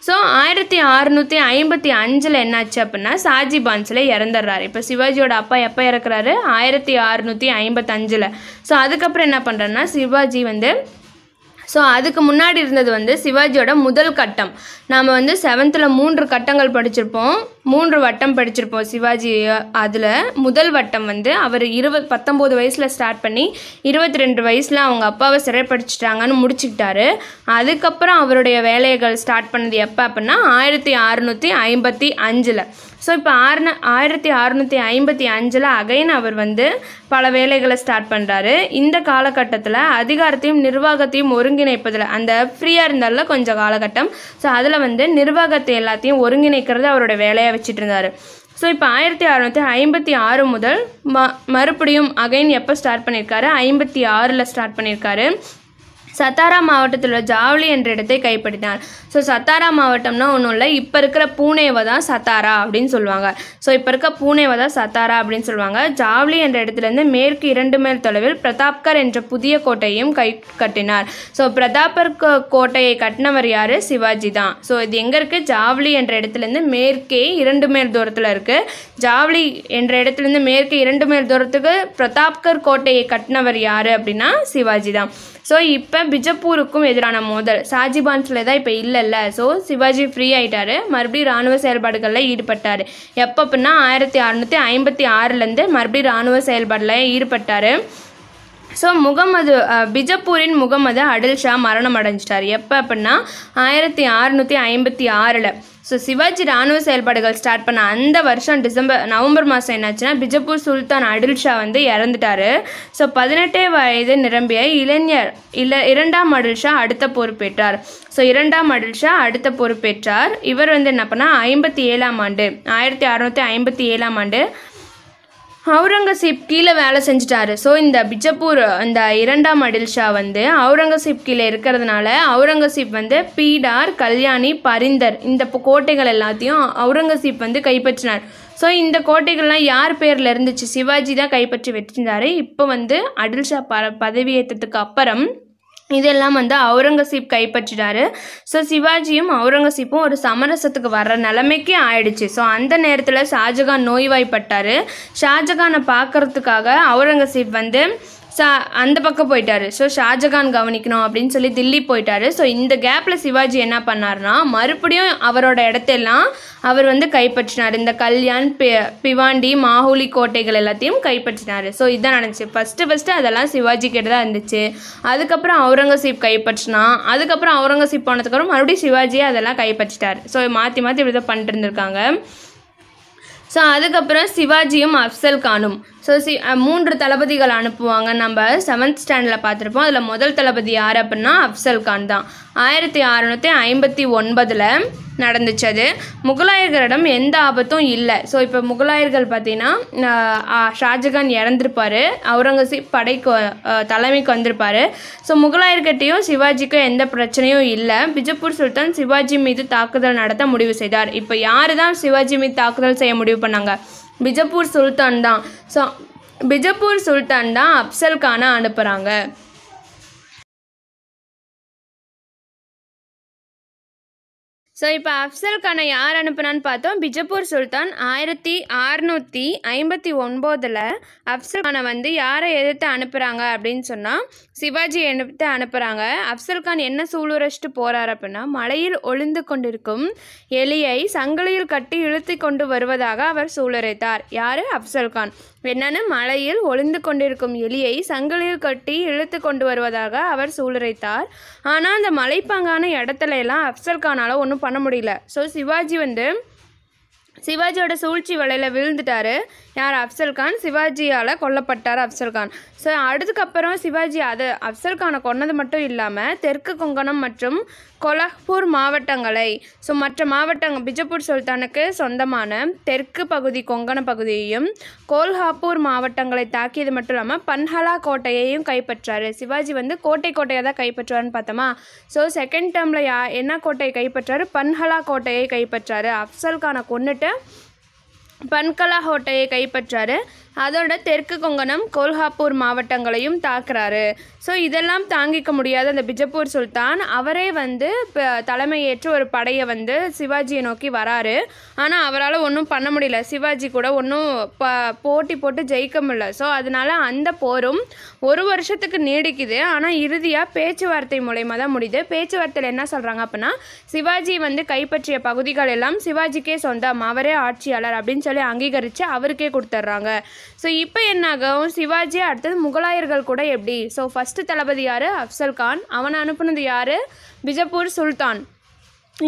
ஸோ ஆயிரத்தி அறுநூற்றி ஐம்பத்தி அஞ்சில் என்னாச்சு அப்படின்னா சாஜி பான்ஸில் இறந்துடுறாரு இப்போ சிவாஜியோட அப்பா எப்போ இறக்குறாரு ஆயிரத்தி அறுநூற்றி ஐம்பத்தஞ்சில் ஸோ அதுக்கப்புறம் என்ன பண்ணுறேன்னா சிவாஜி வந்து ஸோ அதுக்கு முன்னாடி இருந்தது வந்து சிவாஜியோட முதல் கட்டம் நாம் வந்து செவன்த்தில் மூன்று கட்டங்கள் படிச்சிருப்போம் மூன்று வட்டம் படிச்சிருப்போம் சிவாஜி அதில் முதல் வட்டம் வந்து அவர் இருபது பத்தொம்போது வயசில் ஸ்டார்ட் பண்ணி இருபத்தி ரெண்டு வயசில் அவங்க அப்பாவை சிறைப்படிச்சிட்டாங்கன்னு முடிச்சுக்கிட்டாரு அதுக்கப்புறம் அவருடைய வேலைகள் ஸ்டார்ட் பண்ணது எப்போ அப்படின்னா ஆயிரத்தி அறுநூற்றி ஐம்பத்தி அஞ்சில் ஸோ இப்போ ஆறுன ஆயிரத்தி அறுநூற்றி ஐம்பத்தி அஞ்சில் அகைன் அவர் வந்து பல வேலைகளை ஸ்டார்ட் பண்ணுறாரு இந்த காலகட்டத்தில் அதிகாரத்தையும் நிர்வாகத்தையும் ஒருங்கிணைப்பதில் அந்த ஃப்ரீயாக இருந்தால கொஞ்சம் காலகட்டம் ஸோ அதில் வந்து நிர்வாகத்தை எல்லாத்தையும் ஒருங்கிணைக்கிறது அவரோட வேலையாக வச்சுட்டு இருந்தார் ஸோ இப்போ ஆயிரத்தி அறநூற்றி ஐம்பத்தி ஆறு முதல் ம மறுபடியும் அகைன் எப்போ ஸ்டார்ட் பண்ணியிருக்காரு ஐம்பத்தி ஆறில் ஸ்டார்ட் பண்ணியிருக்காரு சத்தாரா மாவட்டத்தில் உள்ள ஜாவ்லி என்ற இடத்தை கைப்பற்றினார் ஸோ சத்தாரா மாவட்டம்னா ஒன்றும் இல்லை இப்போ இருக்கிற பூனேவை தான் சத்தாரா அப்படின்னு சொல்லுவாங்க ஸோ இப்போ இருக்க பூனேவை தான் சத்தாரா அப்படின்னு சொல்லுவாங்க ஜாவ்லி என்ற இடத்துலேருந்து மேற்கு இரண்டு மைல் தொலைவில் பிரதாப்கர் என்ற புதிய கோட்டையும் கை கட்டினார் ஸோ பிரதாப்கர் கோட்டையை கட்டினவர் யார் சிவாஜி தான் ஸோ இது எங்கே இருக்குது ஜாவ்லி என்ற இடத்துலேருந்து மேற்கே இரண்டு மைல் தூரத்தில் இருக்குது ஜாவ்லி என்ற இடத்துலேருந்து மேற்கே இரண்டு மைல் தூரத்துக்கு பிரதாப்கர் கோட்டையை கட்டினவர் யார் அப்படின்னா சிவாஜி தான் ஸோ இப்போ பிஜப்பூருக்கும் எதிரான மோதல் பான்ஸில் தான் இப்போ இல்லைல்ல ஸோ சிவாஜி ஃப்ரீ ஆகிட்டார் மறுபடியும் ராணுவ செயல்பாடுகளில் ஈடுபட்டார் எப்போ அப்படின்னா ஆயிரத்தி அறுநூத்தி ஐம்பத்தி ஆறுலேருந்து மறுபடியும் ராணுவ செயல்பாடில் ஈடுபட்டார் ஸோ முகமது பிஜப்பூரின் முகமது அடில் ஷா மரணம் அடைஞ்சிட்டார் எப்போ அப்படின்னா ஆயிரத்தி அறுநூற்றி ஐம்பத்தி ஆறில் ஸோ சிவாஜி ராணுவ செயல்பாடுகள் ஸ்டார்ட் பண்ண அந்த வருஷம் டிசம்பர் நவம்பர் மாதம் என்னாச்சுன்னா பிஜப்பூர் சுல்தான் அடில் ஷா வந்து இறந்துட்டார் ஸோ பதினெட்டே வயது நிரம்பிய இளைஞர் இல இரண்டாம் அடில் ஷா அடுத்த பொறுப்பேற்றார் ஸோ இரண்டாம் அடில் ஷா அடுத்த பொறுப்பேற்றார் இவர் வந்து என்ன பண்ணால் ஐம்பத்தி ஏழாம் ஆண்டு ஆயிரத்தி அறநூற்றி ஐம்பத்தி ஏழாம் ஆண்டு அவுரங்கசீப் கீழே வேலை செஞ்சிட்டாரு ஸோ இந்த பிஜப்பூர் அந்த இரண்டாம் அடில்ஷா வந்து அவுரங்கசீப் கீழே இருக்கிறதுனால அவுரங்கசீப் வந்து பீடார் கல்யாணி பரிந்தர் இந்த கோட்டைகள் எல்லாத்தையும் அவுரங்கசீப் வந்து கைப்பற்றினார் ஸோ இந்த கோட்டைகள்லாம் யார் பேரில் இருந்துச்சு சிவாஜி தான் கைப்பற்றி வச்சிருந்தாரு இப்போ வந்து அடில்ஷா ப பதவியேற்றத்துக்கு அப்புறம் இதெல்லாம் வந்து அவுரங்கசீப் கைப்பற்றினார் ஸோ சிவாஜியும் அவுரங்கசீப்பும் ஒரு சமரசத்துக்கு வர்ற நிலைமைக்கே ஆயிடுச்சு ஸோ அந்த நேரத்தில் ஷாஜகான் நோய்வாய்ப்பட்டார் ஷாஜகானை பார்க்கறதுக்காக அவுரங்கசீப் வந்து ஸோ அந்த பக்கம் போயிட்டார் ஸோ ஷாஜகான் கவனிக்கணும் அப்படின்னு சொல்லி தில்லி போயிட்டாரு ஸோ இந்த கேப்பில் சிவாஜி என்ன பண்ணார்னா மறுபடியும் அவரோட இடத்தெல்லாம் அவர் வந்து கைப்பற்றினார் இந்த கல்யாண் பி பிவாண்டி மாஹூலி கோட்டைகள் எல்லாத்தையும் கைப்பற்றினார் ஸோ இதான் நடந்துச்சு ஃபஸ்ட்டு ஃபஸ்ட்டு அதெல்லாம் சிவாஜி கிட்ட தான் இருந்துச்சு அதுக்கப்புறம் அவுரங்கசீப் கைப்பற்றினா அதுக்கப்புறம் அவுரங்கசீப் போனதுக்கப்புறம் மறுபடியும் சிவாஜியே அதெல்லாம் கைப்பற்றிட்டார் ஸோ மாற்றி மாற்றி இப்படி தான் பண்ணிட்டு இருந்திருக்காங்க ஸோ அதுக்கப்புறம் சிவாஜியும் அஃசல் கானும் ஸோ சி மூன்று தளபதிகள் அனுப்புவாங்க நம்ம செவன்த் ஸ்டாண்டில் பார்த்துருப்போம் அதில் முதல் தளபதி யார் அப்படின்னா அப்சல் கான் தான் ஆயிரத்தி அறுநூற்றி ஐம்பத்தி ஒன்பதில் நடந்துச்சு அது முகலாயர்களிடம் எந்த ஆபத்தும் இல்லை ஸோ இப்போ முகலாயர்கள் பார்த்தீங்கன்னா ஷாஜகான் இறந்துருப்பார் அவுரங்கசீப் படைக்கு தலைமைக்கு வந்திருப்பார் ஸோ முகலாயர்கிட்டையும் சிவாஜிக்கும் எந்த பிரச்சனையும் இல்லை பிஜப்பூர் சுல்தான் சிவாஜி மீது தாக்குதல் நடத்த முடிவு செய்தார் இப்போ யார் தான் சிவாஜி மீது தாக்குதல் செய்ய முடிவு பண்ணாங்க பிஜப்பூர் சுல்தான் தான் ஸோ பிஜப்பூர் சுல்தான் தான் அப்சல்கானை அனுப்புகிறாங்க ஸோ இப்போ அஃப்சல் கானை யார் அனுப்புனான்னு பார்த்தோம் பிஜப்பூர் சுல்தான் ஆயிரத்தி அறநூற்றி ஐம்பத்தி ஒன்போதில் அஃப்சல் கானை வந்து யாரை எதிர்த்து அனுப்புகிறாங்க அப்படின்னு சொன்னால் சிவாஜி எடுத்து அனுப்புகிறாங்க அஃப்சல் கான் என்ன சூளுரைச்சிட்டு போகிறார் அப்படின்னா மலையில் ஒளிந்து கொண்டிருக்கும் எலியை சங்கிலியில் கட்டி இழுத்து கொண்டு வருவதாக அவர் சூளுரைத்தார் யார் அஃப்சல் கான் என்னன்னு மலையில் ஒளிந்து கொண்டிருக்கும் எலியை சங்கிலியில் கட்டி இழுத்து கொண்டு வருவதாக அவர் சூளுரைத்தார் ஆனால் அந்த மலைப்பாங்கான இடத்துல எல்லாம் அஃப்சல் கானால் ஒன்றும் பண்ண முடியல ஸோ சிவாஜி வந்து சிவாஜியோட சூழ்ச்சி வலையில் விழுந்துட்டார் யார் அப்சல்கான் சிவாஜியால் கொல்லப்பட்டார் அப்சல்கான் ஸோ அடுத்துக்கப்புறம் சிவாஜி அது அப்சல்கானை கொன்னது மட்டும் இல்லாமல் தெற்கு கொங்கணம் மற்றும் கொலஹ்பூர் மாவட்டங்களை ஸோ மற்ற மாவட்டங்க பிஜப்பூர் சுல்தானுக்கு சொந்தமான தெற்கு பகுதி கொங்கண பகுதியையும் கோல்ஹாப்பூர் மாவட்டங்களை தாக்கியது மட்டும் இல்லாமல் பன்ஹலா கோட்டையையும் கைப்பற்றார் சிவாஜி வந்து கோட்டை கோட்டையாக தான் கைப்பற்றுவார்னு பார்த்தோமா ஸோ செகண்ட் டேர்மில் யா என்ன கோட்டையை கைப்பற்றாரு பன்ஹலா கோட்டையை கைப்பற்றாரு அப்சல்கானை கொண்டுட்டு பன்கலா ஹோட்டையை கைப்பற்றாரு அதோட தெற்கு கொங்கணம் கோல்ஹாப்பூர் மாவட்டங்களையும் தாக்குறாரு ஸோ இதெல்லாம் தாங்கிக்க முடியாத அந்த பிஜப்பூர் சுல்தான் அவரே வந்து தலைமையேற்று ஒரு படையை வந்து சிவாஜியை நோக்கி வராரு ஆனால் அவரால் ஒன்றும் பண்ண முடியல சிவாஜி கூட ஒன்றும் ப போட்டி போட்டு ஜெயிக்க முடியல ஸோ அதனால அந்த போரும் ஒரு வருஷத்துக்கு நீடிக்குது ஆனால் இறுதியாக பேச்சுவார்த்தை மூலயமா தான் முடியுது பேச்சுவார்த்தையில் என்ன சொல்கிறாங்க அப்படின்னா சிவாஜி வந்து கைப்பற்றிய பகுதிகள் எல்லாம் சிவாஜிக்கே சொந்தம் அவரே ஆட்சியாளர் அப்படின்னு சொல்லி அங்கீகரித்து அவருக்கே கொடுத்துட்றாங்க ஸோ இப்போ என்னாகும் சிவாஜி அடுத்தது முகலாயர்கள் கூட எப்படி ஸோ ஃபஸ்ட்டு தளபதி யார் அஃப்சல் கான் அவனை அனுப்புனது யார் பிஜப்பூர் சுல்தான்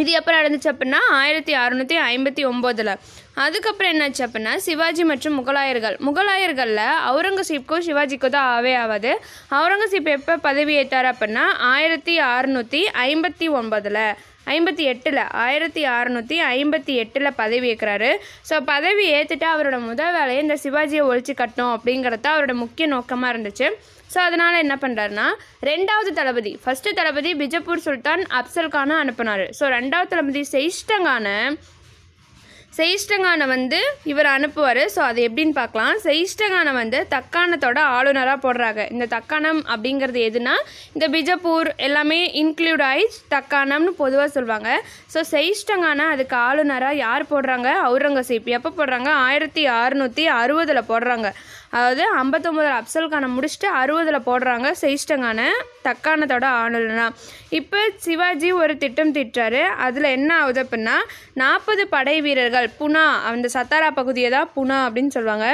இது எப்போ நடந்துச்சு அப்படின்னா ஆயிரத்தி அறுநூற்றி ஐம்பத்தி ஒம்போதில் அதுக்கப்புறம் என்னச்சு அப்படின்னா சிவாஜி மற்றும் முகலாயர்கள் முகலாயர்களில் அவுரங்கசீப்க்கும் சிவாஜிக்கும் தான் ஆவே ஆகாது அவுரங்கசீப் எப்போ பதவி ஏற்றார் அப்படின்னா ஆயிரத்தி அறுநூற்றி ஐம்பத்தி ஒன்பதில் ஐம்பத்தி எட்டில் ஆயிரத்தி அறநூற்றி ஐம்பத்தி எட்டில் பதவி ஏற்கிறாரு ஸோ பதவி ஏற்றுட்டு அவரோட முதல் வேலையை இந்த சிவாஜியை ஒழிச்சு கட்டணும் அப்படிங்கிறது அவரோட முக்கிய நோக்கமாக இருந்துச்சு ஸோ அதனால் என்ன பண்ணுறாருனா ரெண்டாவது தளபதி ஃபஸ்ட்டு தளபதி பிஜப்பூர் சுல்தான் அப்சல் கானை அனுப்புனார் ஸோ ரெண்டாவது தளபதி செய்ஷ்டங்கான செயிஷ்டங்கான வந்து இவர் அனுப்புவார் ஸோ அது எப்படின்னு பார்க்கலாம் செயிஸ்டங்கானை வந்து தக்காணத்தோட ஆளுநராக போடுறாங்க இந்த தக்காணம் அப்படிங்கிறது எதுனா இந்த பிஜப்பூர் எல்லாமே இன்க்ளூட் ஆகி தக்காணம்னு பொதுவாக சொல்லுவாங்க ஸோ செயிஷ்டங்கான அதுக்கு ஆளுநராக யார் போடுறாங்க அவுரங்கசீப் எப்போ போடுறாங்க ஆயிரத்தி அறுநூற்றி அறுபதில் போடுறாங்க அதாவது ஐம்பத்தொம்போதில் அப்சல்கானை முடிச்சுட்டு அறுபதில் போடுறாங்க செய்ஷ்டங்கான தக்கானத்தோட ஆணுலனா இப்போ சிவாஜி ஒரு திட்டம் திட்டாரு அதில் என்ன ஆகுது அப்படின்னா நாற்பது படை வீரர்கள் புனா அந்த சத்தாரா பகுதியை தான் புனா அப்படின்னு சொல்லுவாங்க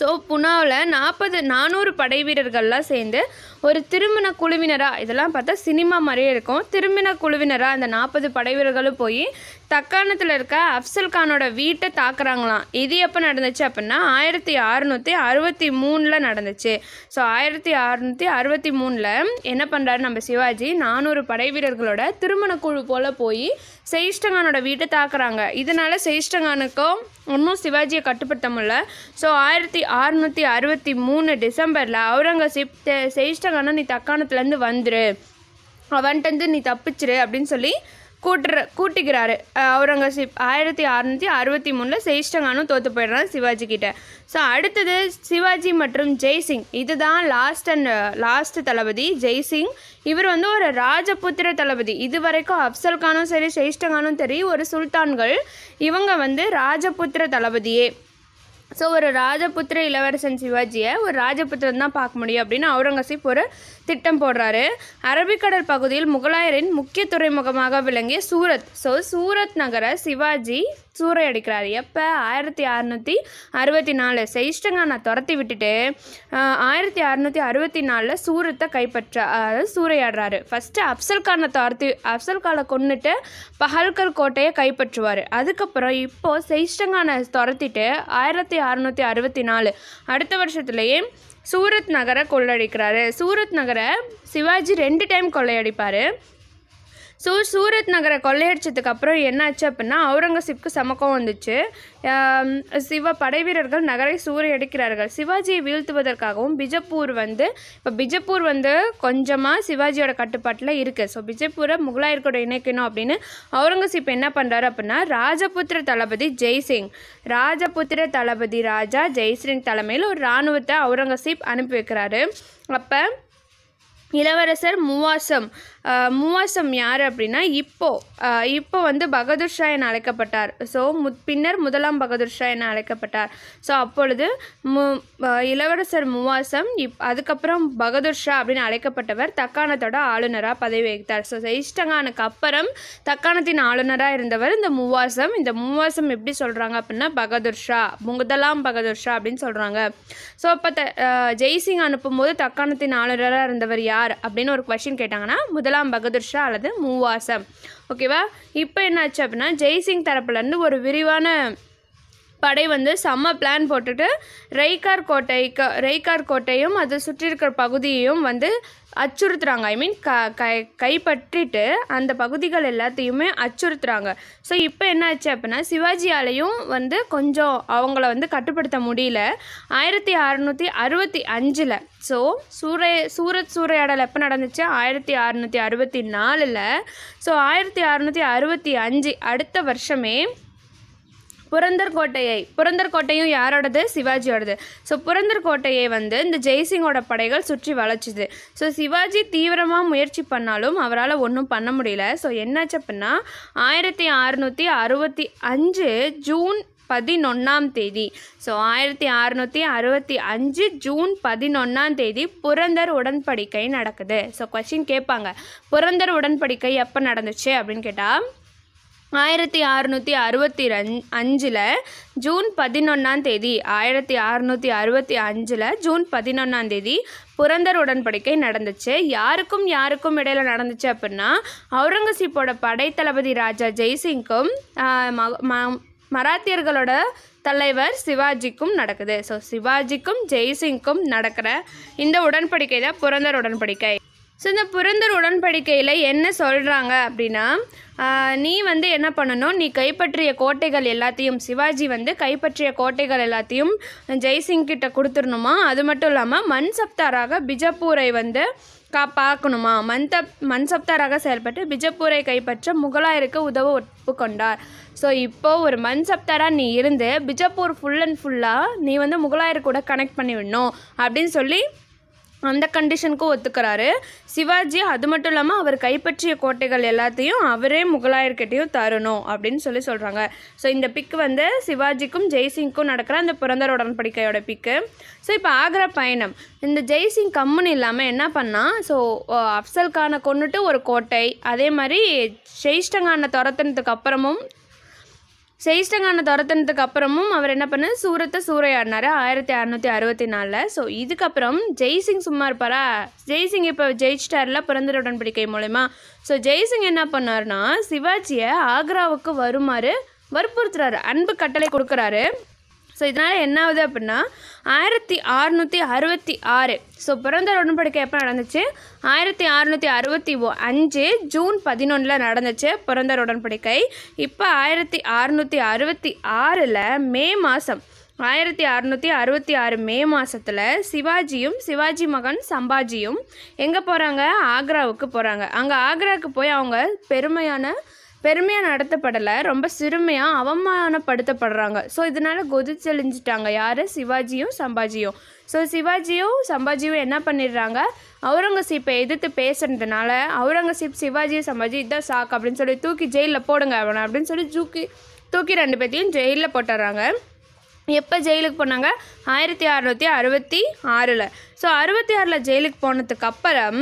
ஸோ புனாவில் நாற்பது நானூறு படை வீரர்கள்லாம் சேர்ந்து ஒரு திருமண குழுவினராக இதெல்லாம் பார்த்தா சினிமா மாதிரியே இருக்கும் திருமண குழுவினராக அந்த நாற்பது படைவீரர்களும் போய் தக்காணத்தில் இருக்க அப்சல்கானோட வீட்டை தாக்குறாங்களாம் இது எப்போ நடந்துச்சு அப்படின்னா ஆயிரத்தி அறுநூற்றி அறுபத்தி மூணில் நடந்துச்சு ஸோ ஆயிரத்தி அறுநூற்றி அறுபத்தி மூணில் என்ன பண்ணுறாரு நம்ம சிவாஜி நானூறு படை வீரர்களோட திருமண குழு போல் போய் செயிஷ்டங்கானோட வீட்டை தாக்குறாங்க இதனால் செயிஷ்டங்கானுக்கும் இன்னும் சிவாஜியை கட்டுப்படுத்த முடியல ஸோ ஆயிரத்தி அறுநூற்றி அறுபத்தி மூணு டிசம்பரில் அவுரங்கசீப் செயிஷ்ட அரிஷ்டகானா நீ தக்காணத்துலேருந்து வந்துரு அவன்கிட்டருந்து நீ தப்பிச்சிரு அப்படின்னு சொல்லி கூட்டுற கூட்டிக்கிறாரு அவுரங்கசீப் ஆயிரத்தி அறநூற்றி அறுபத்தி மூணில் செயிஷ்டங்கானும் தோற்று போயிடுறான் சிவாஜி கிட்ட ஸோ அடுத்தது சிவாஜி மற்றும் ஜெய்சிங் இதுதான் லாஸ்ட் அண்ட் லாஸ்ட் தளபதி ஜெய்சிங் இவர் வந்து ஒரு ராஜபுத்திர தளபதி இது வரைக்கும் அப்சல் கானும் சரி செயிஷ்டங்கானும் சரி ஒரு சுல்தான்கள் இவங்க வந்து ராஜபுத்திர தளபதியே ஸோ ஒரு ராஜபுத்திர இளவரசன் சிவாஜியை ஒரு ராஜபுத்திரன் தான் பார்க்க முடியும் அப்படின்னு அவுரங்கசீப் ஒரு திட்டம் போடுறாரு அரபிக்கடல் பகுதியில் முகலாயரின் முக்கிய துறைமுகமாக விளங்கிய சூரத் ஸோ சூரத் நகர சிவாஜி சூறை அடிக்கிறார் எப்போ ஆயிரத்தி அறநூற்றி அறுபத்தி நாலு செயிஷ்டங்க நான் துரத்தி விட்டுட்டு ஆயிரத்தி அறநூற்றி அறுபத்தி நாலில் சூரத்தை கைப்பற்ற அதாவது சூறையாடுறாரு ஃபஸ்ட்டு அப்சல்கானை துரத்தி அப்சல்கானை கொண்டுட்டு பஹல்கர் கோட்டையை கைப்பற்றுவார் அதுக்கப்புறம் இப்போது செயிஷ்டங்கானை துரத்திட்டு ஆயிரத்தி அறநூற்றி அறுபத்தி நாலு அடுத்த வருஷத்துலேயே சூரத் நகரை கொள்ளையடிக்கிறாரு சூரத் நகரை சிவாஜி ரெண்டு டைம் கொள்ளையடிப்பார் ஸோ சூரத் நகரை கொள்ளையடிச்சதுக்கு அப்புறம் என்னாச்சு அப்படின்னா அவுரங்கசீப்க்கு சமக்கம் வந்துச்சு சிவ படைவீரர்கள் நகரை சூறையடிக்கிறார்கள் சிவாஜியை வீழ்த்துவதற்காகவும் பிஜப்பூர் வந்து இப்போ பிஜப்பூர் வந்து கொஞ்சமாக சிவாஜியோட கட்டுப்பாட்டில் இருக்குது ஸோ பிஜப்பூரை முகலாயர்கூட இணைக்கணும் அப்படின்னு அவுரங்கசீப் என்ன பண்ணுறாரு அப்படின்னா ராஜபுத்திர தளபதி ஜெய்சிங் ராஜபுத்திர தளபதி ராஜா ஜெய்சிங் தலைமையில் ஒரு இராணுவத்தை அவுரங்கசீப் அனுப்பி வைக்கிறாரு அப்போ இளவரசர் முவாசம் மூவாசம் யார் அப்படின்னா இப்போது இப்போ வந்து பகதூர் ஷா என அழைக்கப்பட்டார் ஸோ மு பின்னர் முதலாம் பகதூர் ஷா என அழைக்கப்பட்டார் ஸோ அப்பொழுது மு இளவரசர் மூவாசம் இப் அதுக்கப்புறம் பகதூர் ஷா அப்படின்னு அழைக்கப்பட்டவர் தக்காணத்தோட ஆளுநராக பதவி வகித்தார் ஸோ இஷ்டங்கானுக்கு அப்புறம் தக்காணத்தின் ஆளுநராக இருந்தவர் இந்த மூவாசம் இந்த மூவாசம் எப்படி சொல்கிறாங்க அப்படின்னா பகதூர் ஷா முதலாம் பகதூர் ஷா அப்படின்னு சொல்கிறாங்க ஸோ அப்போ த ஜெய்சிங் அனுப்பும்போது தக்காணத்தின் ஆளுநராக இருந்தவர் யார் அப்படின்னு ஒரு கொஷின் கேட்டாங்கன்னா முதலாம் முதலாம் பகதூர் ஷா அல்லது மூவாசம் ஓகேவா இப்போ என்னாச்சு அப்படின்னா ஜெய்சிங் தரப்புலேருந்து ஒரு விரிவான படை வந்து செம்ம பிளான் போட்டுட்டு ரெய்கார் க ரெய்கார் கோட்டையும் அதை சுற்றி இருக்கிற பகுதியையும் வந்து அச்சுறுத்துகிறாங்க ஐ மீன் க கை கைப்பற்றிட்டு அந்த பகுதிகள் எல்லாத்தையுமே அச்சுறுத்துகிறாங்க ஸோ இப்போ என்ன ஆச்சு அப்படின்னா சிவாஜியாலையும் வந்து கொஞ்சம் அவங்கள வந்து கட்டுப்படுத்த முடியல ஆயிரத்தி அறநூற்றி அறுபத்தி அஞ்சில் ஸோ சூறை சூரத் சூறையாடல் எப்போ நடந்துச்சு ஆயிரத்தி அறநூற்றி அறுபத்தி நாலில் ஸோ ஆயிரத்தி அறநூற்றி அறுபத்தி அஞ்சு அடுத்த வருஷமே புரந்தர் கோட்டையை புரந்தர் கோட்டையும் யாரோடது சிவாஜியோடது ஸோ புரந்தர் கோட்டையை வந்து இந்த ஜெய்சிங்கோட படைகள் சுற்றி வளைச்சிது ஸோ சிவாஜி தீவிரமாக முயற்சி பண்ணாலும் அவரால் ஒன்றும் பண்ண முடியல ஸோ என்னாச்சு அப்படின்னா ஆயிரத்தி அறுநூற்றி அறுபத்தி அஞ்சு ஜூன் பதினொன்றாம் தேதி ஸோ ஆயிரத்தி அறுநூற்றி அறுபத்தி அஞ்சு ஜூன் பதினொன்றாம் தேதி புரந்தர் உடன்படிக்கை நடக்குது ஸோ கொஸ்டின் கேட்பாங்க புரந்தர் உடன்படிக்கை எப்போ நடந்துச்சு அப்படின்னு கேட்டால் ஆயிரத்தி அறுநூற்றி அறுபத்தி ரன் அஞ்சில் ஜூன் பதினொன்றாம் தேதி ஆயிரத்தி அறுநூற்றி அறுபத்தி அஞ்சில் ஜூன் பதினொன்றாம் தேதி புரந்தர் உடன்படிக்கை நடந்துச்சு யாருக்கும் யாருக்கும் இடையில நடந்துச்சு அப்படின்னா அவுரங்கசீப்போட படை தளபதி ராஜா ஜெய்சிங்க்கும் மராத்தியர்களோட தலைவர் சிவாஜிக்கும் நடக்குது ஸோ சிவாஜிக்கும் ஜெய்சிங்க்கும் நடக்கிற இந்த உடன்படிக்கை தான் புரந்தர் உடன்படிக்கை ஸோ இந்த புரந்தர் உடன்படிக்கையில் என்ன சொல்கிறாங்க அப்படின்னா நீ வந்து என்ன பண்ணணும் நீ கைப்பற்றிய கோட்டைகள் எல்லாத்தையும் சிவாஜி வந்து கைப்பற்றிய கோட்டைகள் எல்லாத்தையும் ஜெய்சிங் கிட்ட கொடுத்துடணுமா அது மட்டும் இல்லாமல் மண் சப்தாராக பிஜப்பூரை வந்து கா பார்க்கணுமா மண் மன்சப்தாராக செயல்பட்டு பிஜப்பூரை கைப்பற்ற முகலாயருக்கு உதவ ஒப்புக்கொண்டார் ஸோ இப்போது ஒரு சப்தாராக நீ இருந்து பிஜப்பூர் ஃபுல் அண்ட் ஃபுல்லாக நீ வந்து முகலாயர் கூட கனெக்ட் பண்ணிவிடணும் அப்படின்னு சொல்லி அந்த கண்டிஷனுக்கும் ஒத்துக்கிறாரு சிவாஜி அது மட்டும் இல்லாமல் அவர் கைப்பற்றிய கோட்டைகள் எல்லாத்தையும் அவரே முகலாயர்கிட்டையும் தரணும் அப்படின்னு சொல்லி சொல்கிறாங்க ஸோ இந்த பிக் வந்து சிவாஜிக்கும் ஜெய்சிங்க்கும் நடக்கிற அந்த பிறந்தர் உடன்படிக்கையோட பிக்கு ஸோ இப்போ ஆக்ரா பயணம் இந்த ஜெய்சிங் கம்முன்னு இல்லாமல் என்ன பண்ணால் ஸோ அஃசல்கானை கொண்டுட்டு ஒரு கோட்டை அதே மாதிரி ஷெய்ஷ்டங்கானை துரத்துனதுக்கு அப்புறமும் செய்ஷ்டங்கான துரத்தினதுக்கு அப்புறமும் அவர் என்ன பண்ண சூரத்தை சூறையாடினார் ஆயிரத்தி அறநூற்றி அறுபத்தி நாலில் ஸோ இதுக்கப்புறம் ஜெய்சிங் சும்மா இருப்பாரா ஜெய்சிங் இப்போ ஜெயிச்சிட்டார்ல பிறந்த உடன்படிக்கை மூலயமா ஸோ ஜெய்சிங் என்ன பண்ணார்னா சிவாஜியை ஆக்ராவுக்கு வருமாறு வற்புறுத்துறாரு அன்பு கட்டளை கொடுக்குறாரு ஸோ இதனால் என்ன ஆகுது அப்படின்னா ஆயிரத்தி அறுநூற்றி அறுபத்தி ஆறு ஸோ பிறந்த உடன்படிக்கை எப்போ நடந்துச்சு ஆயிரத்தி அறுநூற்றி அறுபத்தி ஓ அஞ்சு ஜூன் பதினொன்றில் நடந்துச்சு பிறந்த உடன்படிக்கை இப்போ ஆயிரத்தி அறுநூற்றி அறுபத்தி ஆறில் மே மாதம் ஆயிரத்தி அறுநூற்றி அறுபத்தி ஆறு மே மாதத்தில் சிவாஜியும் சிவாஜி மகன் சம்பாஜியும் எங்கே போகிறாங்க ஆக்ராவுக்கு போகிறாங்க அங்கே ஆக்ராவுக்கு போய் அவங்க பெருமையான பெருமையாக நடத்தப்படலை ரொம்ப சிறுமையாக அவமானப்படுத்தப்படுறாங்க ஸோ இதனால் கொதிச்செழிஞ்சிட்டாங்க யார் சிவாஜியும் சம்பாஜியும் ஸோ சிவாஜியும் சம்பாஜியும் என்ன பண்ணிடுறாங்க அவுரங்கசீப்பை எதிர்த்து பேசுனதுனால அவுரங்கசீப் சிவாஜியும் சம்பாஜி இதான் சாக்கு அப்படின்னு சொல்லி தூக்கி ஜெயிலில் போடுங்க அவனை அப்படின்னு சொல்லி தூக்கி தூக்கி ரெண்டு பேர்த்தையும் ஜெயிலில் போட்டுறாங்க எப்போ ஜெயிலுக்கு போனாங்க ஆயிரத்தி அறநூற்றி அறுபத்தி ஆறில் ஸோ அறுபத்தி ஆறில் ஜெயிலுக்கு போனதுக்கப்புறம்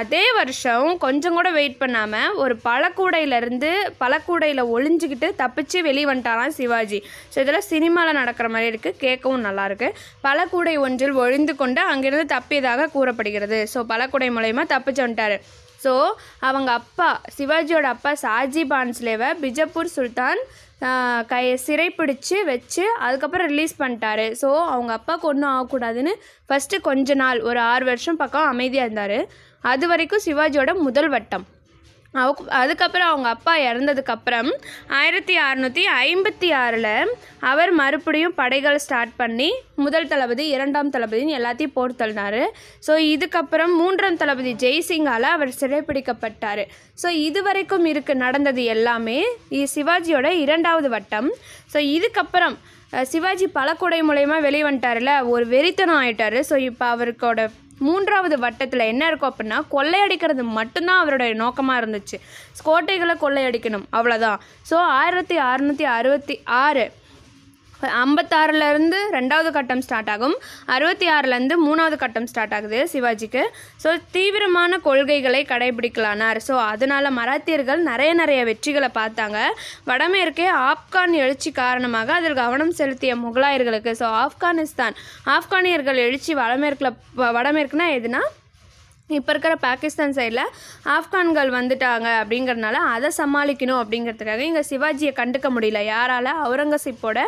அதே வருஷம் கொஞ்சம் கூட வெயிட் பண்ணாமல் ஒரு பழக்கூடையிலேருந்து பழக்கூடையில் ஒளிஞ்சிக்கிட்டு தப்பிச்சு வெளியே வந்துட்டாராம் சிவாஜி ஸோ இதெல்லாம் சினிமாவில் நடக்கிற மாதிரி இருக்குது கேட்கவும் நல்லாயிருக்கு பழக்கூடை ஒன்றில் ஒழிந்து கொண்டு அங்கிருந்து தப்பியதாக கூறப்படுகிறது ஸோ பழக்கூடை மூலயமா தப்பிச்சு வந்துட்டார் ஸோ அவங்க அப்பா சிவாஜியோட அப்பா சாஜி பான்ஸ்லேவை பிஜப்பூர் சுல்தான் கை சிறைப்பிடிச்சு வச்சு அதுக்கப்புறம் ரிலீஸ் பண்ணிட்டார் ஸோ அவங்க அப்பாவுக்கு ஒன்றும் ஆகக்கூடாதுன்னு ஃபஸ்ட்டு கொஞ்ச நாள் ஒரு ஆறு வருஷம் பக்கம் அமைதியாக இருந்தார் அது வரைக்கும் சிவாஜியோட முதல் வட்டம் அதுக்கப்புறம் அவங்க அப்பா இறந்ததுக்கப்புறம் ஆயிரத்தி அறநூற்றி ஐம்பத்தி ஆறில் அவர் மறுபடியும் படைகள் ஸ்டார்ட் பண்ணி முதல் தளபதி இரண்டாம் தளபதின்னு எல்லாத்தையும் போர் தள்ளினார் ஸோ இதுக்கப்புறம் மூன்றாம் தளபதி ஜெய்சிங்கால் அவர் சிறைப்பிடிக்கப்பட்டார் ஸோ இது வரைக்கும் இருக்கு நடந்தது எல்லாமே சிவாஜியோட இரண்டாவது வட்டம் ஸோ இதுக்கப்புறம் சிவாஜி பழக்கொடை மூலயமா வெளியே வந்துட்டார்ல ஒரு வெறித்தனம் ஆயிட்டார் ஸோ இப்போ அவருக்கோட மூன்றாவது வட்டத்தில் என்ன இருக்கும் அப்படின்னா கொள்ளையடிக்கிறது மட்டும்தான் அவருடைய நோக்கமாக இருந்துச்சு கோட்டைகளை கொள்ளையடிக்கணும் அவ்வளோதான் ஸோ ஆயிரத்தி அறுநூற்றி அறுபத்தி ஆறு ஐம்பத்தாறுலேருந்து ரெண்டாவது கட்டம் ஸ்டார்ட் ஆகும் அறுபத்தி ஆறுலேருந்து மூணாவது கட்டம் ஸ்டார்ட் ஆகுது சிவாஜிக்கு ஸோ தீவிரமான கொள்கைகளை கடைபிடிக்கலானார் ஸோ அதனால் மராத்தியர்கள் நிறைய நிறைய வெற்றிகளை பார்த்தாங்க வடமேற்கே ஆப்கான் எழுச்சி காரணமாக அதில் கவனம் செலுத்திய முகலாயர்களுக்கு ஸோ ஆப்கானிஸ்தான் ஆப்கானியர்கள் எழுச்சி வடமேற்கில் வடமேற்குனா எதுனா இப்போ இருக்கிற பாகிஸ்தான் சைடில் ஆப்கான்கள் வந்துட்டாங்க அப்படிங்கிறதுனால அதை சமாளிக்கணும் அப்படிங்கிறதுக்காக இங்கே சிவாஜியை கண்டுக்க முடியல யாரால் அவுரங்கசீப்போட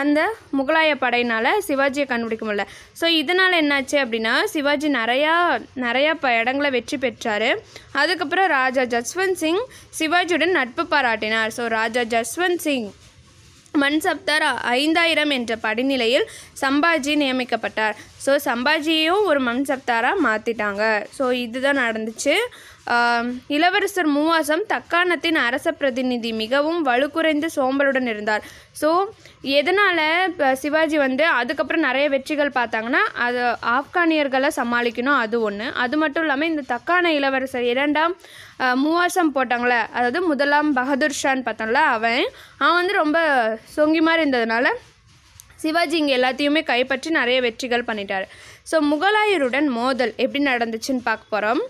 அந்த முகலாய படையினால் சிவாஜியை கண்டுபிடிக்க முடியல ஸோ இதனால் என்னாச்சு அப்படின்னா சிவாஜி நிறையா நிறையா ப இடங்களை வெற்றி பெற்றார் அதுக்கப்புறம் ராஜா ஜஸ்வந்த் சிங் சிவாஜியுடன் நட்பு பாராட்டினார் ஸோ ராஜா ஜஸ்வந்த் சிங் மன்சப்தர் ஐந்தாயிரம் என்ற படிநிலையில் சம்பாஜி நியமிக்கப்பட்டார் ஸோ சம்பாஜியையும் ஒரு மன்சப்தாராக மாற்றிட்டாங்க ஸோ இதுதான் நடந்துச்சு இளவரசர் மூவாசம் தக்காணத்தின் அரச பிரதிநிதி மிகவும் வலுக்குறைந்து சோம்பலுடன் இருந்தார் ஸோ எதனால் சிவாஜி வந்து அதுக்கப்புறம் நிறைய வெற்றிகள் பார்த்தாங்கன்னா அது ஆப்கானியர்களை சமாளிக்கணும் அது ஒன்று அது மட்டும் இல்லாமல் இந்த தக்கான இளவரசர் இரண்டாம் மூவாசம் போட்டாங்களே அதாவது முதலாம் பகதூர் ஷான் பார்த்தோம்ல அவன் அவன் வந்து ரொம்ப சொங்கி மாதிரி இருந்ததுனால சிவாஜி இங்கே எல்லாத்தையுமே கைப்பற்றி நிறைய வெற்றிகள் பண்ணிட்டார் ஸோ முகலாயருடன் மோதல் எப்படி நடந்துச்சுன்னு பார்க்க போகிறோம்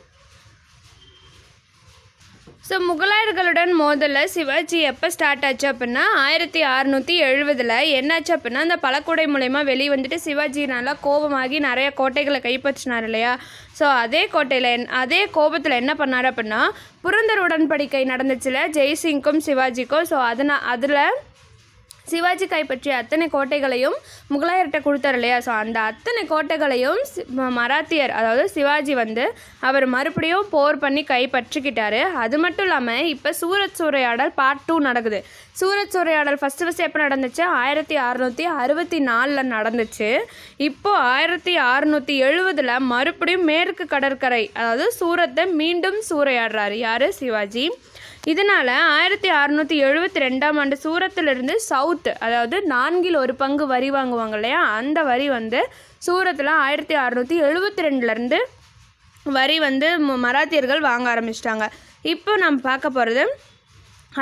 ஸோ முகலாயர்களுடன் மோதலில் சிவாஜி எப்போ ஸ்டார்ட் ஆச்சு அப்படின்னா ஆயிரத்தி அறநூற்றி எழுபதில் என்னாச்சு அப்படின்னா அந்த பழக்கூடை மூலயமா வெளியே வந்துட்டு சிவாஜி நல்லா கோபமாகி நிறைய கோட்டைகளை கைப்பற்றினார் இல்லையா ஸோ அதே கோட்டையில் என் அதே கோபத்தில் என்ன பண்ணார் அப்படின்னா புரந்தர் உடன்படிக்கை நடந்துச்சுல ஜெய்சிங்க்கும் சிவாஜிக்கும் ஸோ அதனால் அதில் சிவாஜி கைப்பற்றிய அத்தனை கோட்டைகளையும் முகலாயர்கிட்ட கொடுத்தார் இல்லையா ஸோ அந்த அத்தனை கோட்டைகளையும் மராத்தியர் அதாவது சிவாஜி வந்து அவர் மறுபடியும் போர் பண்ணி கைப்பற்றிக்கிட்டாரு அது மட்டும் இல்லாமல் இப்போ சூரத் சூறையாடல் பார்ட் டூ நடக்குது சூரத் சூறையாடல் ஃபஸ்ட்டு ஃபஸ்ட்டு எப்போ நடந்துச்சு ஆயிரத்தி அறநூற்றி அறுபத்தி நாலில் நடந்துச்சு இப்போது ஆயிரத்தி அறநூற்றி எழுபதில் மறுபடியும் மேற்கு கடற்கரை அதாவது சூரத்தை மீண்டும் சூறையாடுறாரு யார் சிவாஜி இதனால் ஆயிரத்தி அறநூற்றி எழுபத்தி ரெண்டாம் ஆண்டு சூரத்திலிருந்து சவுத் அதாவது நான்கில் ஒரு பங்கு வரி வாங்குவாங்க இல்லையா அந்த வரி வந்து சூரத்தில் ஆயிரத்தி அறநூற்றி எழுபத்தி ரெண்டுலேருந்து வரி வந்து மராத்தியர்கள் வாங்க ஆரம்பிச்சிட்டாங்க இப்போ நம்ம பார்க்க போகிறது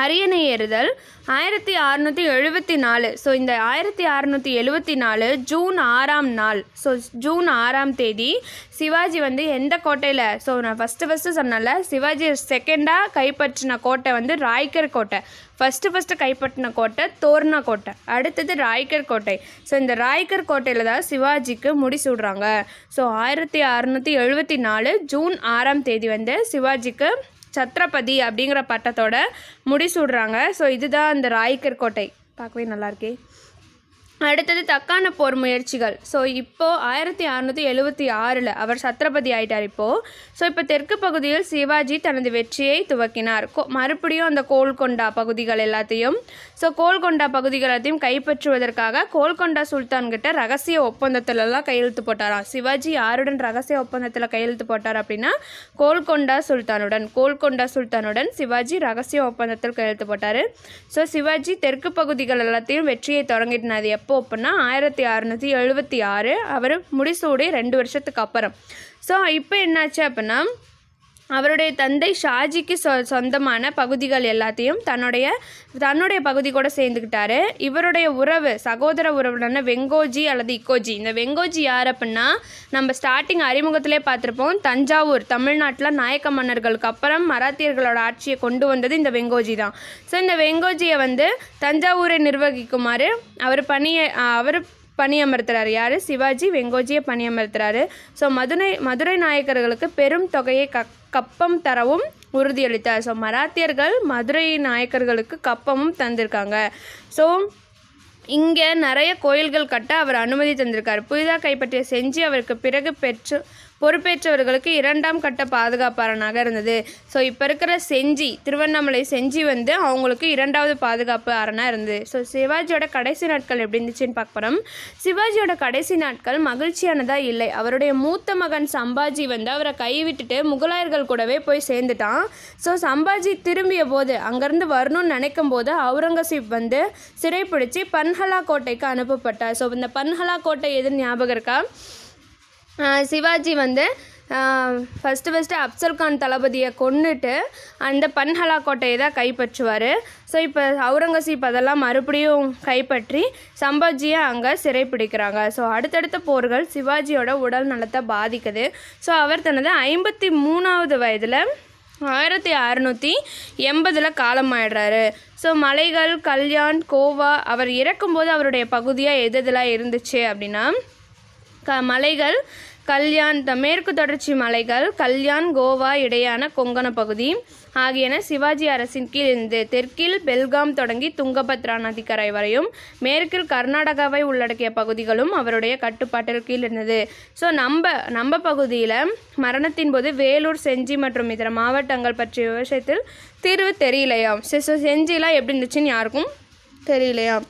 அரியணை ஏறுதல் ஆயிரத்தி அறநூற்றி எழுபத்தி நாலு ஸோ இந்த ஆயிரத்தி அறநூற்றி எழுபத்தி நாலு ஜூன் ஆறாம் நாள் ஸோ ஜூன் ஆறாம் தேதி சிவாஜி வந்து எந்த கோட்டையில் ஸோ நான் ஃபஸ்ட்டு ஃபஸ்ட்டு சொன்னால சிவாஜி செகண்டாக கைப்பற்றின கோட்டை வந்து ராய்கர் கோட்டை ஃபஸ்ட்டு ஃபஸ்ட்டு கைப்பற்றின கோட்டை தோர்ணா கோட்டை அடுத்தது ராய்கர் கோட்டை ஸோ இந்த ராய்கர் கோட்டையில் தான் சிவாஜிக்கு முடிசூடுறாங்க ஸோ ஆயிரத்தி அறநூற்றி எழுபத்தி நாலு ஜூன் ஆறாம் தேதி வந்து சிவாஜிக்கு சத்ரபதி அப்படிங்கிற பட்டத்தோட முடிசூடுறாங்க ஸோ இதுதான் அந்த ராய்கர் கோட்டை பார்க்கவே நல்லாயிருக்கே அடுத்தது தக்கான போர் முயற்சிகள் ஸோ இப்போது ஆயிரத்தி அறநூற்றி எழுபத்தி ஆறில் அவர் சத்ரபதி ஆயிட்டார் இப்போது ஸோ இப்போ தெற்கு பகுதியில் சிவாஜி தனது வெற்றியை துவக்கினார் கோ மறுபடியும் அந்த கோல்கொண்டா பகுதிகள் எல்லாத்தையும் ஸோ கோல்கொண்டா பகுதிகள் எல்லாத்தையும் கைப்பற்றுவதற்காக கோல்கொண்டா சுல்தான்கிட்ட ரகசிய ஒப்பந்தத்திலலாம் கையெழுத்து போட்டாராம் சிவாஜி யாருடன் ரகசிய ஒப்பந்தத்தில் கையெழுத்து போட்டார் அப்படின்னா கோல்கொண்டா சுல்தானுடன் கோல்கொண்டா சுல்தானுடன் சிவாஜி ரகசிய ஒப்பந்தத்தில் கையெழுத்து போட்டார் ஸோ சிவாஜி தெற்கு பகுதிகள் எல்லாத்தையும் வெற்றியை தொடங்கினார் எப்போ அப்படின்னா ஆயிரத்தி அறநூற்றி எழுபத்தி ஆறு அவர் முடிசூடி ரெண்டு வருஷத்துக்கு அப்புறம் ஸோ இப்போ என்னாச்சு அப்படின்னா அவருடைய தந்தை ஷாஜிக்கு சொ சொந்தமான பகுதிகள் எல்லாத்தையும் தன்னுடைய தன்னுடைய பகுதி கூட சேர்ந்துக்கிட்டாரு இவருடைய உறவு சகோதர உறவுடான வெங்கோஜி அல்லது இக்கோஜி இந்த வெங்கோஜி யார் அப்படின்னா நம்ம ஸ்டார்டிங் அறிமுகத்திலே பார்த்துருப்போம் தஞ்சாவூர் தமிழ்நாட்டில் நாயக்க மன்னர்களுக்கு அப்புறம் மராத்தியர்களோட ஆட்சியை கொண்டு வந்தது இந்த வெங்கோஜி தான் ஸோ இந்த வெங்கோஜியை வந்து தஞ்சாவூரை நிர்வகிக்குமாறு அவர் பணியை அவர் பணியமர்த்துறாரு யார் சிவாஜி வெங்கோஜியை பணியமர்த்துறாரு ஸோ மதுரை மதுரை நாயக்கர்களுக்கு பெரும் தொகையை க கப்பம் தரவும் உறுதியளித்தார் ஸோ மராத்தியர்கள் மதுரை நாயக்கர்களுக்கு கப்பமும் தந்திருக்காங்க ஸோ இங்கே நிறைய கோயில்கள் கட்ட அவர் அனுமதி தந்திருக்கார் புதிதாக கைப்பற்றிய செஞ்சு அவருக்கு பிறகு பெற்று பொறுப்பேற்றவர்களுக்கு இரண்டாம் கட்ட பாதுகாப்பாளனாக இருந்தது ஸோ இப்போ இருக்கிற செஞ்சி திருவண்ணாமலை செஞ்சி வந்து அவங்களுக்கு இரண்டாவது பாதுகாப்பு அரணாக இருந்தது ஸோ சிவாஜியோட கடைசி நாட்கள் எப்படி இருந்துச்சுன்னு பார்க்க போகிறோம் சிவாஜியோட கடைசி நாட்கள் மகிழ்ச்சியானதாக இல்லை அவருடைய மூத்த மகன் சம்பாஜி வந்து அவரை கைவிட்டுட்டு முகலாயர்கள் கூடவே போய் சேர்ந்துட்டான் ஸோ சம்பாஜி திரும்பிய போது அங்கேருந்து வரணும்னு நினைக்கும் போது அவுரங்கசீப் வந்து சிறைப்பிடிச்சு பன்ஹலா கோட்டைக்கு அனுப்பப்பட்டார் ஸோ இந்த பன்ஹலா கோட்டை எதுன்னு ஞாபகம் இருக்கா சிவாஜி வந்து ஃபஸ்ட்டு ஃபஸ்ட்டு அப்சல் கான் தளபதியை கொண்டுட்டு அந்த பன்ஹலா கோட்டையை தான் கைப்பற்றுவார் ஸோ இப்போ அவுரங்கசீப் அதெல்லாம் மறுபடியும் கைப்பற்றி சம்பாஜியை அங்கே சிறைப்பிடிக்கிறாங்க ஸோ அடுத்தடுத்த போர்கள் சிவாஜியோட உடல் நலத்தை பாதிக்குது ஸோ அவர் தனது ஐம்பத்தி மூணாவது வயதில் ஆயிரத்தி அறநூற்றி எண்பதில் ஆயிடுறாரு ஸோ மலைகள் கல்யாண் கோவா அவர் இறக்கும்போது அவருடைய பகுதியாக எது இதெல்லாம் இருந்துச்சு அப்படின்னா க மலைகள் கல்யாண் மேற்கு தொடர்ச்சி மலைகள் கல்யாண் கோவா இடையான கொங்கண பகுதி ஆகியன சிவாஜி அரசின் கீழ் இருந்தது தெற்கில் பெல்காம் தொடங்கி துங்கபத்ரா நதிக்கரை வரையும் மேற்கில் கர்நாடகாவை உள்ளடக்கிய பகுதிகளும் அவருடைய கட்டுப்பாட்டில் கீழ் இருந்தது ஸோ நம்ம நம்ம பகுதியில் மரணத்தின் போது வேலூர் செஞ்சி மற்றும் இதர மாவட்டங்கள் பற்றிய விஷயத்தில் தீர்வு தெரியலையாம் செஞ்சிலாம் எப்படி இருந்துச்சுன்னு யாருக்கும் தெரியலையாம்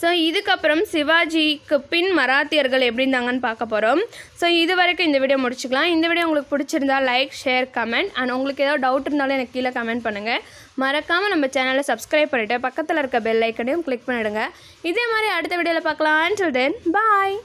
ஸோ இதுக்கப்புறம் சிவாஜிக்கு பின் மராத்தியர்கள் எப்படி இருந்தாங்கன்னு பார்க்க போகிறோம் ஸோ இது வரைக்கும் இந்த வீடியோ முடிச்சுக்கலாம் இந்த வீடியோ உங்களுக்கு பிடிச்சிருந்தா லைக் ஷேர் கமெண்ட் அண்ட் உங்களுக்கு ஏதாவது டவுட் இருந்தாலும் எனக்கு கீழே கமெண்ட் பண்ணுங்கள் மறக்காமல் நம்ம சேனலை சப்ஸ்கிரைப் பண்ணிவிட்டு பக்கத்தில் இருக்க பெல் ஐக்கனையும் கிளிக் பண்ணிவிடுங்க இதே மாதிரி அடுத்த வீடியோவில் பார்க்கலாம் அண்ட் தென் பாய்